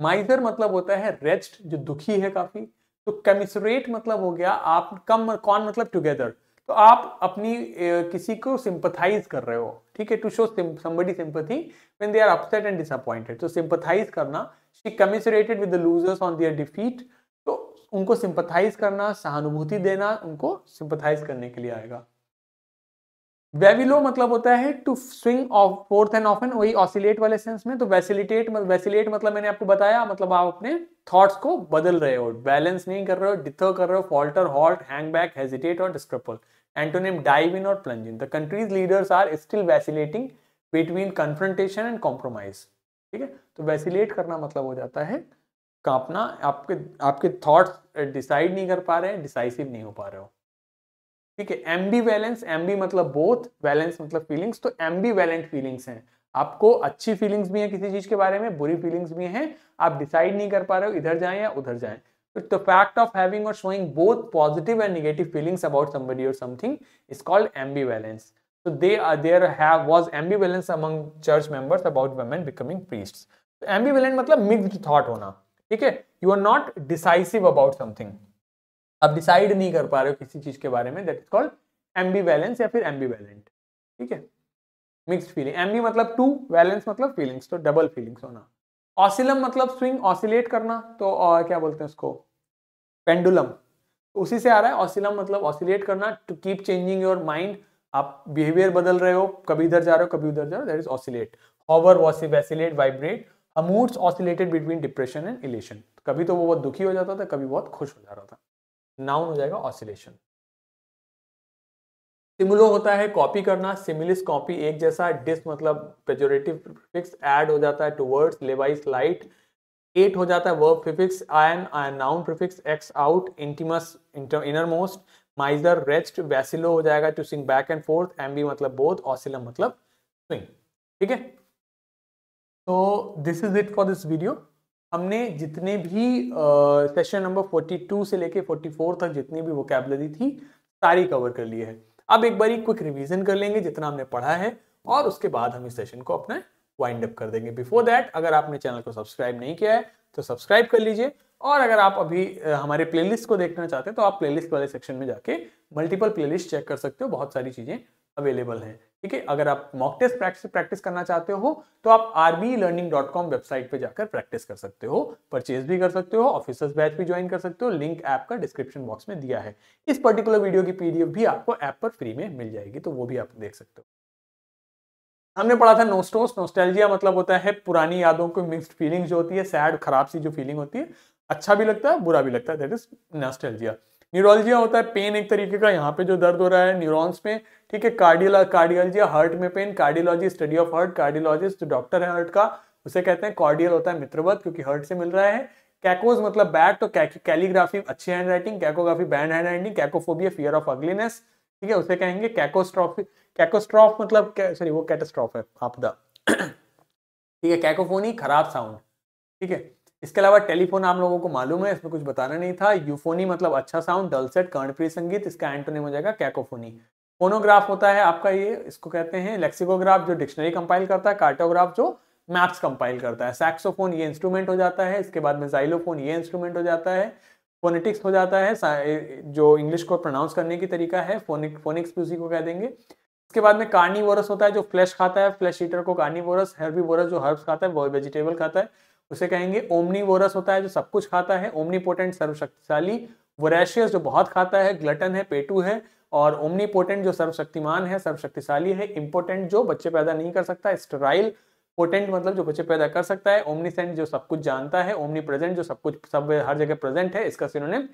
माइजर मतलब होता है रेस्ट जो दुखी है काफी तो केमिसरेट मतलब हो गया आप कम कौन मतलब टुगेदर तो आप अपनी ए, किसी को सिंपथाइज कर रहे हो ठीक है to show somebody sympathy when they are upset and disappointed तो सिंपथाइज करना she commiserated with the losers on their defeat तो उनको सिंपथाइज करना सहानुभूति देना उनको सिंपथाइज करने के लिए आएगा वेविलो मतलब होता है to swing of forth and often वही ऑसिलेट वाले सेंस में तो वैसिलिटेट वैसिलेट मतलब मैंने आपको बताया मतलब आप अपने थॉट्स को बदल रहे हो बैलेंस नहीं कर रहे हो डिथर कर रहे हो falter halt hang back hesitate और डिस्क्रपल एंटोनिम डाइव इन और plunge in the country's leaders are still vacillating between confrontation and compromise ठीक है तो वैसिलेट करना मतलब हो जाता है कांपना आपके आपके थॉट्स डिसाइड नहीं कर पा रहे हैं डिसाइसिव नहीं हो पा रहे हो ठीक है एम बी मतलब बोथ वैलेंस मतलब फीलिंग्स तो एम्बीवेलेंट फीलिंग्स हैं आपको अच्छी फीलिंग्स भी हैं किसी चीज के बारे में बुरी फीलिंग्स भी हैं आप डिसाइड नहीं कर पा रहे हो इधर जाएं या उधर जाएं तो फैक्ट ऑफ हैविंग और showing both positive and negative feelings about somebody और something is called ambivalence तो they there have was ambivalence among church members about women becoming priest ambivalent मतलब mixed thought होना ठीक है you are not decisive about something आप decide नहीं कर पा रहे हो किसी चीज़ के बारे में that is called ambivalence या फिर एमबी बैलेंट ठीक है मिक्स्ड फीलिंग एमबी मतलब टू बैलेंस मतलब फीलिंग्स तो डबल फीलिंग्स होना ऑसिलम मतलब स्विंग ऑसिलेट करना तो और क्या बोलते हैं उसको पेंडुलम तो उसी से आ रहा है ऑसिलम मतलब ऑसिलेट करना to keep changing your mind आप बिहेवियर बदल रहे हो कभी इधर जा रहे हो कभी उधर जा रहे हो that is oscillate hover vacillate vibrate अमूड्स oscillated between depression and elation कभी तो वो बहुत दुखी हो जाता था कभी बहुत खुश हो जा रहा था नाउन हो जाएगा ऑसिलेशन सिमुलो होता है कॉपी करना सिमिलिस कॉपी एक जैसा डिस मतलब पेजोरेटिव प्रिफिक्स ऐड हो जाता है टूवर्ड्स लेवाइस लाइट एट हो जाता है verb prefix ion ion noun prefix ex out इंटीमस इनर मोस्ट माइजर रेस्ट वैसिलो हो जाएगा to sing back and forth ambi मतलब बोथ ऑसिलम मतलब स्विंग ठीक है तो this is it for this video हमने जितने भी सेशन नंबर 42 से लेके 44 तक जितनी भी वोकेबलरी थी सारी कवर कर ली है अब एक बार क्विक रिवीजन कर लेंगे जितना हमने पढ़ा है और उसके बाद हम इस सेशन को अपना वाइंड अप कर देंगे बिफोर दैट अगर आपने चैनल को सब्सक्राइब नहीं किया है तो सब्सक्राइब कर लीजिए और अगर आप अभी हमारे प्ले को देखना चाहते हैं तो आप प्ले वाले सेक्शन में जाके मल्टीपल प्लेलिस्ट चेक कर सकते हो बहुत सारी चीज़ें अवेलेबल हैं ठीक है अगर आप मॉक टेस्ट प्रैक्टिस प्रैक्टिस करना चाहते हो तो आप RB learning dot com website पर जाकर प्रैक्टिस कर सकते हो परचेज भी कर सकते हो ऑफिसर्स बैच भी ज्वाइन कर सकते हो लिंक ऐप का डिस्क्रिप्शन बॉक्स में दिया है इस पर्टिकुलर वीडियो की पीडीएफ भी आपको ऐप पर फ्री में मिल जाएगी तो वो भी आप देख सकते हो हमने पढ़ा था नोस्टोस नोस्टैल्जिया मतलब होता है पुरानी यादों को मिक्सड फीलिंग्स जो होती है सैड खराब सी जो फीलिंग होती है अच्छा भी लगता है बुरा भी लगता है दैट इज नोस्टैल्जिया न्यूरोलजिया होता है पेन एक तरीके का यहाँ पे जो दर्द हो रहा है न्यूरॉन्स में ठीक है कार्डियोला कार्डियोलॉजिया हार्ट में pain cardiology study of heart cardiologist जो डॉक्टर है हार्ट का उसे कहते हैं कार्डियल होता है मित्रवत क्योंकि हार्ट से मिल रहा है कैकोज मतलब बैट तो कैलीग्राफी अच्छी hand writing cacography bad hand writing cacophobia fear of ugliness ठीक है उसे कहेंगे कैकोस्ट्रॉफी कैकोस्ट्रॉफ मतलब सॉरी वो कैटोस्ट्रॉफ है आपदा [CLEARS THROAT] ठीक है कैकोफोनी खराब साउंड ठीक है इसके अलावा टेलीफोन आप लोगों को मालूम है इसमें कुछ बताना नहीं था यूफोनी मतलब अच्छा साउंड डलसेट कर्णप्रिय संगीत इसका एंटोनिम हो जाएगा कैकोफोनी फोनोग्राफ होता है आपका ये इसको कहते हैं लेक्सिकोग्राफ जो डिक्शनरी कंपाइल करता है कार्टोग्राफ जो मैप्स कंपाइल करता है सैक्सोफोन ये इंस्ट्रूमेंट हो जाता है इसके बाद में जाइलोफोन ये इंस्ट्रूमेंट हो जाता है फोनेटिक्स हो जाता है जो इंग्लिश को प्रोनाउंस करने की तरीका है फोनिक फोनिक्स भी उसी को कह देंगे इसके बाद में कार्निवोरस होता है जो फ्लैश खाता है फ्लैश ईटर को कार्निवोरस हर्बीवोरस जो हर्ब्स खाता है वो वेजिटेबल खाता है उसे कहेंगे ओमनी होता है जो सब कुछ खाता है ओमनी सर्वशक्तिशाली वोरेशियस जो बहुत खाता है ग्लटन है पेटू है और ओमनी जो सर्वशक्तिमान है सर्वशक्तिशाली है इम्पोर्टेंट जो बच्चे पैदा नहीं कर सकता स्टराइल पोटेंट मतलब जो बच्चे पैदा कर सकता है ओमनीसेंट जो सब कुछ जानता है ओमनी प्रेजेंट जो सब कुछ सब हर जगह प्रेजेंट है इसका सिनोनिम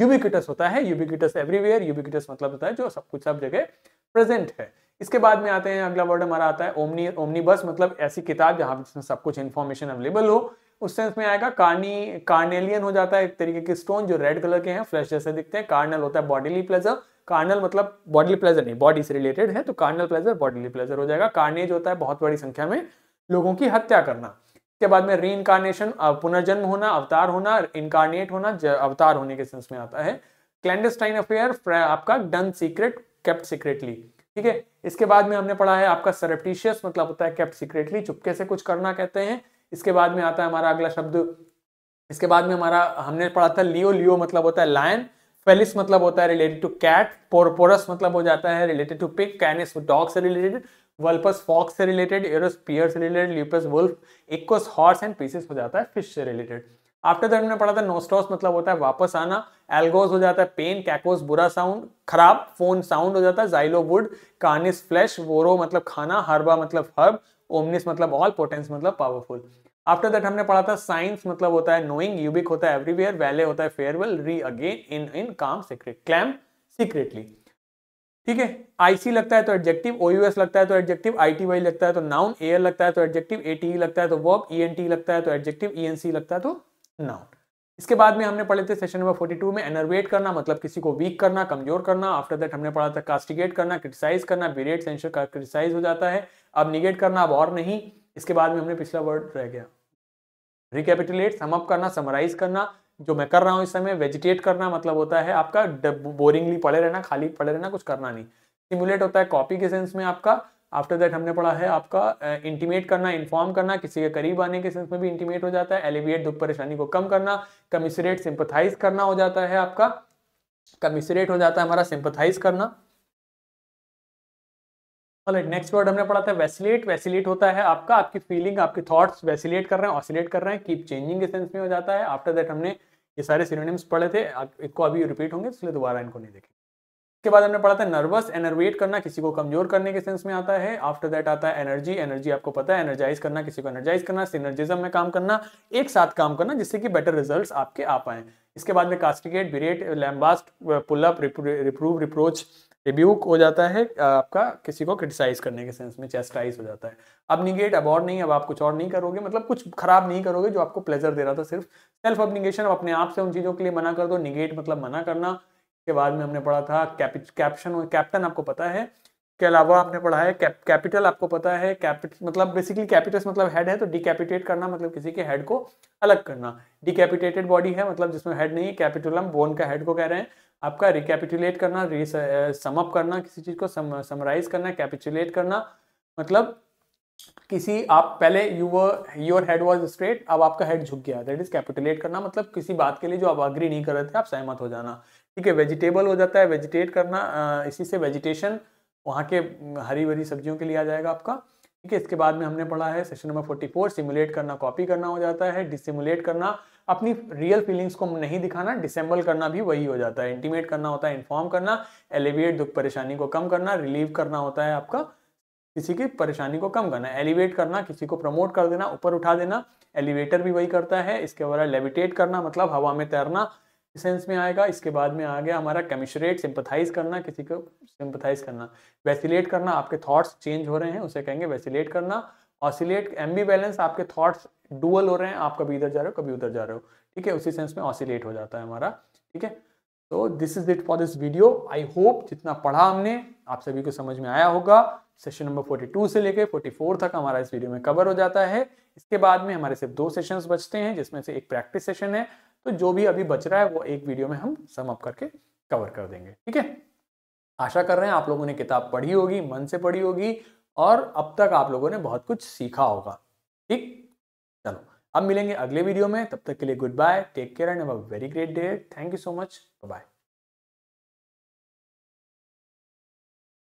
यूबिकटस होता है यूबिकिटस एवरीवेयर यूबिकटस मतलब होता है जो सब कुछ सब जगह प्रेजेंट है इसके बाद में आते हैं अगला वर्ड हमारा आता है ओमनी ओमनी बस मतलब ऐसी किताब जहां जिसमें सब कुछ इन्फॉर्मेशन अवेलेबल हो उस सेंस में आएगा कार्नी कार्नेलियन हो जाता है एक तरीके के स्टोन जो रेड कलर के हैं फ्लैश जैसे दिखते हैं कार्नल होता है बॉडीली प्लेजर कार्नल मतलब बॉडीली प्लेजर नहीं बॉडी से रिलेटेड है तो कार्नल प्लेजर बॉडीली प्लेजर हो जाएगा कार्नेज होता है बहुत बड़ी संख्या में लोगों की हत्या करना इसके बाद में री इनकारनेशन पुनर्जन्म होना अवतार होना इनकारनेट होना अवतार होने के सेंस में आता है क्लैंडस्टाइन अफेयर आपका डन सीक्रेट केप्ट सीक्रेटली ठीक है इसके बाद में हमने पढ़ा है आपका सरप्टिशियस मतलब होता है कैप्ट सीक्रेटली चुपके से कुछ करना कहते हैं इसके बाद में आता है हमारा अगला शब्द इसके बाद में हमारा हमने पढ़ा था लियो लियो मतलब होता है लायन फेलिस मतलब होता है रिलेटेड टू कैट पोरपोरस मतलब हो जाता है रिलेटेड टू पिक कैनिस डॉग से रिलेटेड वल्पस फॉक्स से रिलेटेड एरोस पियर से रिलेटेड ल्यूपस वुल्फ इक्वस हॉर्स एंड पीसेस हो जाता है फिश से रिलेटेड आफ्टर दैट हमने पढ़ा था नोस्टॉस मतलब होता है वापस आना एल्गोस हो जाता है पेन कैकोस बुरा साउंड खराब फोन साउंड हो जाता है जाइलो वुड कानिस फ्लैश वोरो मतलब खाना हर्बा मतलब हर्ब ओमनिस मतलब ऑल पोटेंस मतलब पावरफुल आफ्टर दैट हमने पढ़ा था साइंस मतलब होता है नोइंग यूबिक होता है एवरीवेयर वैले होता है फेयरवेल री अगेन इन इन काम सीक्रेट क्लैम सीक्रेटली ठीक है आईसी लगता है तो एडजेक्टिव ओयूएस लगता है तो एडजेक्टिव आईटीवाई लगता है तो नाउन एयर लगता है तो एडजेक्टिव एटीई e लगता है तो वर्ब ईएनटी e e लगता है तो एडजेक्टिव ईएनसी लगता है तो नाउन इसके बाद में हमने पढ़े थे सेशन नंबर 42 में एनर्वेट करना मतलब किसी को वीक करना कमजोर करना आफ्टर दैट हमने पढ़ा था कास्टिगेट करना क्रिटिसाइज करना बिरेट सेंशर का क्रिटिसाइज हो जाता है अब निगेट करना अब और नहीं इसके बाद में हमने पिछला वर्ड रह गया रिकेपिटुलेट समअप करना समराइज करना जो मैं कर रहा हूँ इस समय वेजिटेट करना मतलब होता है आपका बोरिंगली पड़े रहना खाली पड़े रहना कुछ करना नहीं सिमुलेट होता है कॉपी के सेंस में आपका आफ्टर दैट हमने पढ़ा है आपका इंटीमेट करना इन्फॉर्म करना किसी के करीब आने के सेंस में भी इंटीमेट हो जाता है एलिविएट दुख परेशानी को कम करना कमिसरेट सिंपथाइज करना हो जाता है आपका कमिसरेट हो जाता है हमारा सिंपथाइज करना नेक्स्ट वर्ड हमने पढ़ा था वेसिलेट वेसिलेट होता है आपका आपकी फीलिंग आपके थॉट्स वेसिलेट कर रहे हैं ऑसिलेट कर रहे हैं कीप चेंजिंग के सेंस में हो जाता है आफ्टर दैट हमने ये सारे सिनोनिम्स पढ़े थे इसको अभी रिपीट होंगे इसलिए दोबारा इनको नहीं देखें उसके बाद हमने पढ़ा था नर्वस एनर्वेट करना किसी को कमजोर करने के सेंस में आता है आफ्टर दैट आता है एनर्जी एनर्जी आपको पता है एनर्जाइज करना किसी को एनर्जाइज करना सिनर्जिज्म में काम करना एक साथ काम करना जिससे कि बेटर रिजल्ट आपके आ पाए इसके बाद में castigate berate lambast pull up reprove reproach rebuke हो जाता है आपका किसी को क्रिटिसाइज करने के सेंस में चेस्टाइज हो जाता है अब निगेट अबॉर्ड नहीं अब आप कुछ और नहीं करोगे मतलब कुछ खराब नहीं करोगे जो आपको प्लेजर दे रहा था सिर्फ सेल्फ अपनिगेशन अपने आप से उन चीज़ों के लिए मना कर दो निगेट मतलब मना करना के बाद में हमने पढ़ा था कैप्शन कैप्टन आपको पता है के अलावा आपने पढ़ा है कैप, कैपिटल आपको पता है कैपिटल मतलब बेसिकली कैपिटल मतलब हेड है तो डिकैपिटेट करना मतलब किसी के हेड को अलग करना डिकैपिटेटेड बॉडी है मतलब जिसमें हेड नहीं है कैपिटुलम बोन का हेड को कह रहे हैं आपका रिकैपिटुलेट करना रि समअप uh, करना किसी चीज़ को सम, समराइज करना कैपिटुलेट करना मतलब किसी आप पहले you were your head was straight अब आपका हेड झुक गया दैट इज कैपिटुलेट करना मतलब किसी बात के लिए जो आप अग्री नहीं कर रहे थे आप सहमत हो जाना ठीक है वेजिटेबल हो जाता है वेजिटेट करना इसी से वेजिटेशन वहाँ के हरी भरी सब्जियों के लिए आ जाएगा आपका ठीक है इसके बाद में हमने पढ़ा है session number forty four simulate करना कॉपी करना हो जाता है डिसिमुलेट करना अपनी रियल फीलिंग्स को नहीं दिखाना डिसेंबल करना भी वही हो जाता है इंटीमेट करना होता है इन्फॉर्म करना एलिवेट दुख परेशानी को कम करना रिलीव करना होता है आपका किसी की परेशानी को कम करना एलिवेट करना किसी को प्रमोट कर देना ऊपर उठा देना एलिवेटर भी वही करता है इसके अलावा लेविटेट करना मतलब हवा में तैरना सेंस में आएगा इसके बाद में आ गया हमारा केमिशरेट सिंपथाइज करना किसी को सिंपथाइज करना वैसिलेट करना आपके थॉट्स चेंज हो रहे हैं उसे कहेंगे वैसिलेट करना ऑसिलेट एम्बी बैलेंस आपके थॉट्स डुअल हो रहे हैं आप कभी इधर जा रहे हो कभी उधर जा रहे हो ठीक है उसी सेंस में ऑसिलेट हो जाता है हमारा ठीक है तो this is it for this video I hope जितना पढ़ा हमने आप सभी को समझ में आया होगा सेशन नंबर 42 से लेके 44 तक हमारा इस वीडियो में कवर हो जाता है इसके बाद में हमारे सिर्फ दो सेशंस बचते हैं जिसमें से एक प्रैक्टिस सेशन है तो जो भी अभी बच रहा है वो एक वीडियो में हम सम अप करके कवर कर देंगे ठीक है आशा कर रहे हैं आप लोगों ने किताब पढ़ी होगी मन से पढ़ी होगी और अब तक आप लोगों ने बहुत कुछ सीखा होगा ठीक चलो अब मिलेंगे अगले वीडियो में तब तक के लिए goodbye take care and have a very great day thank you so much bye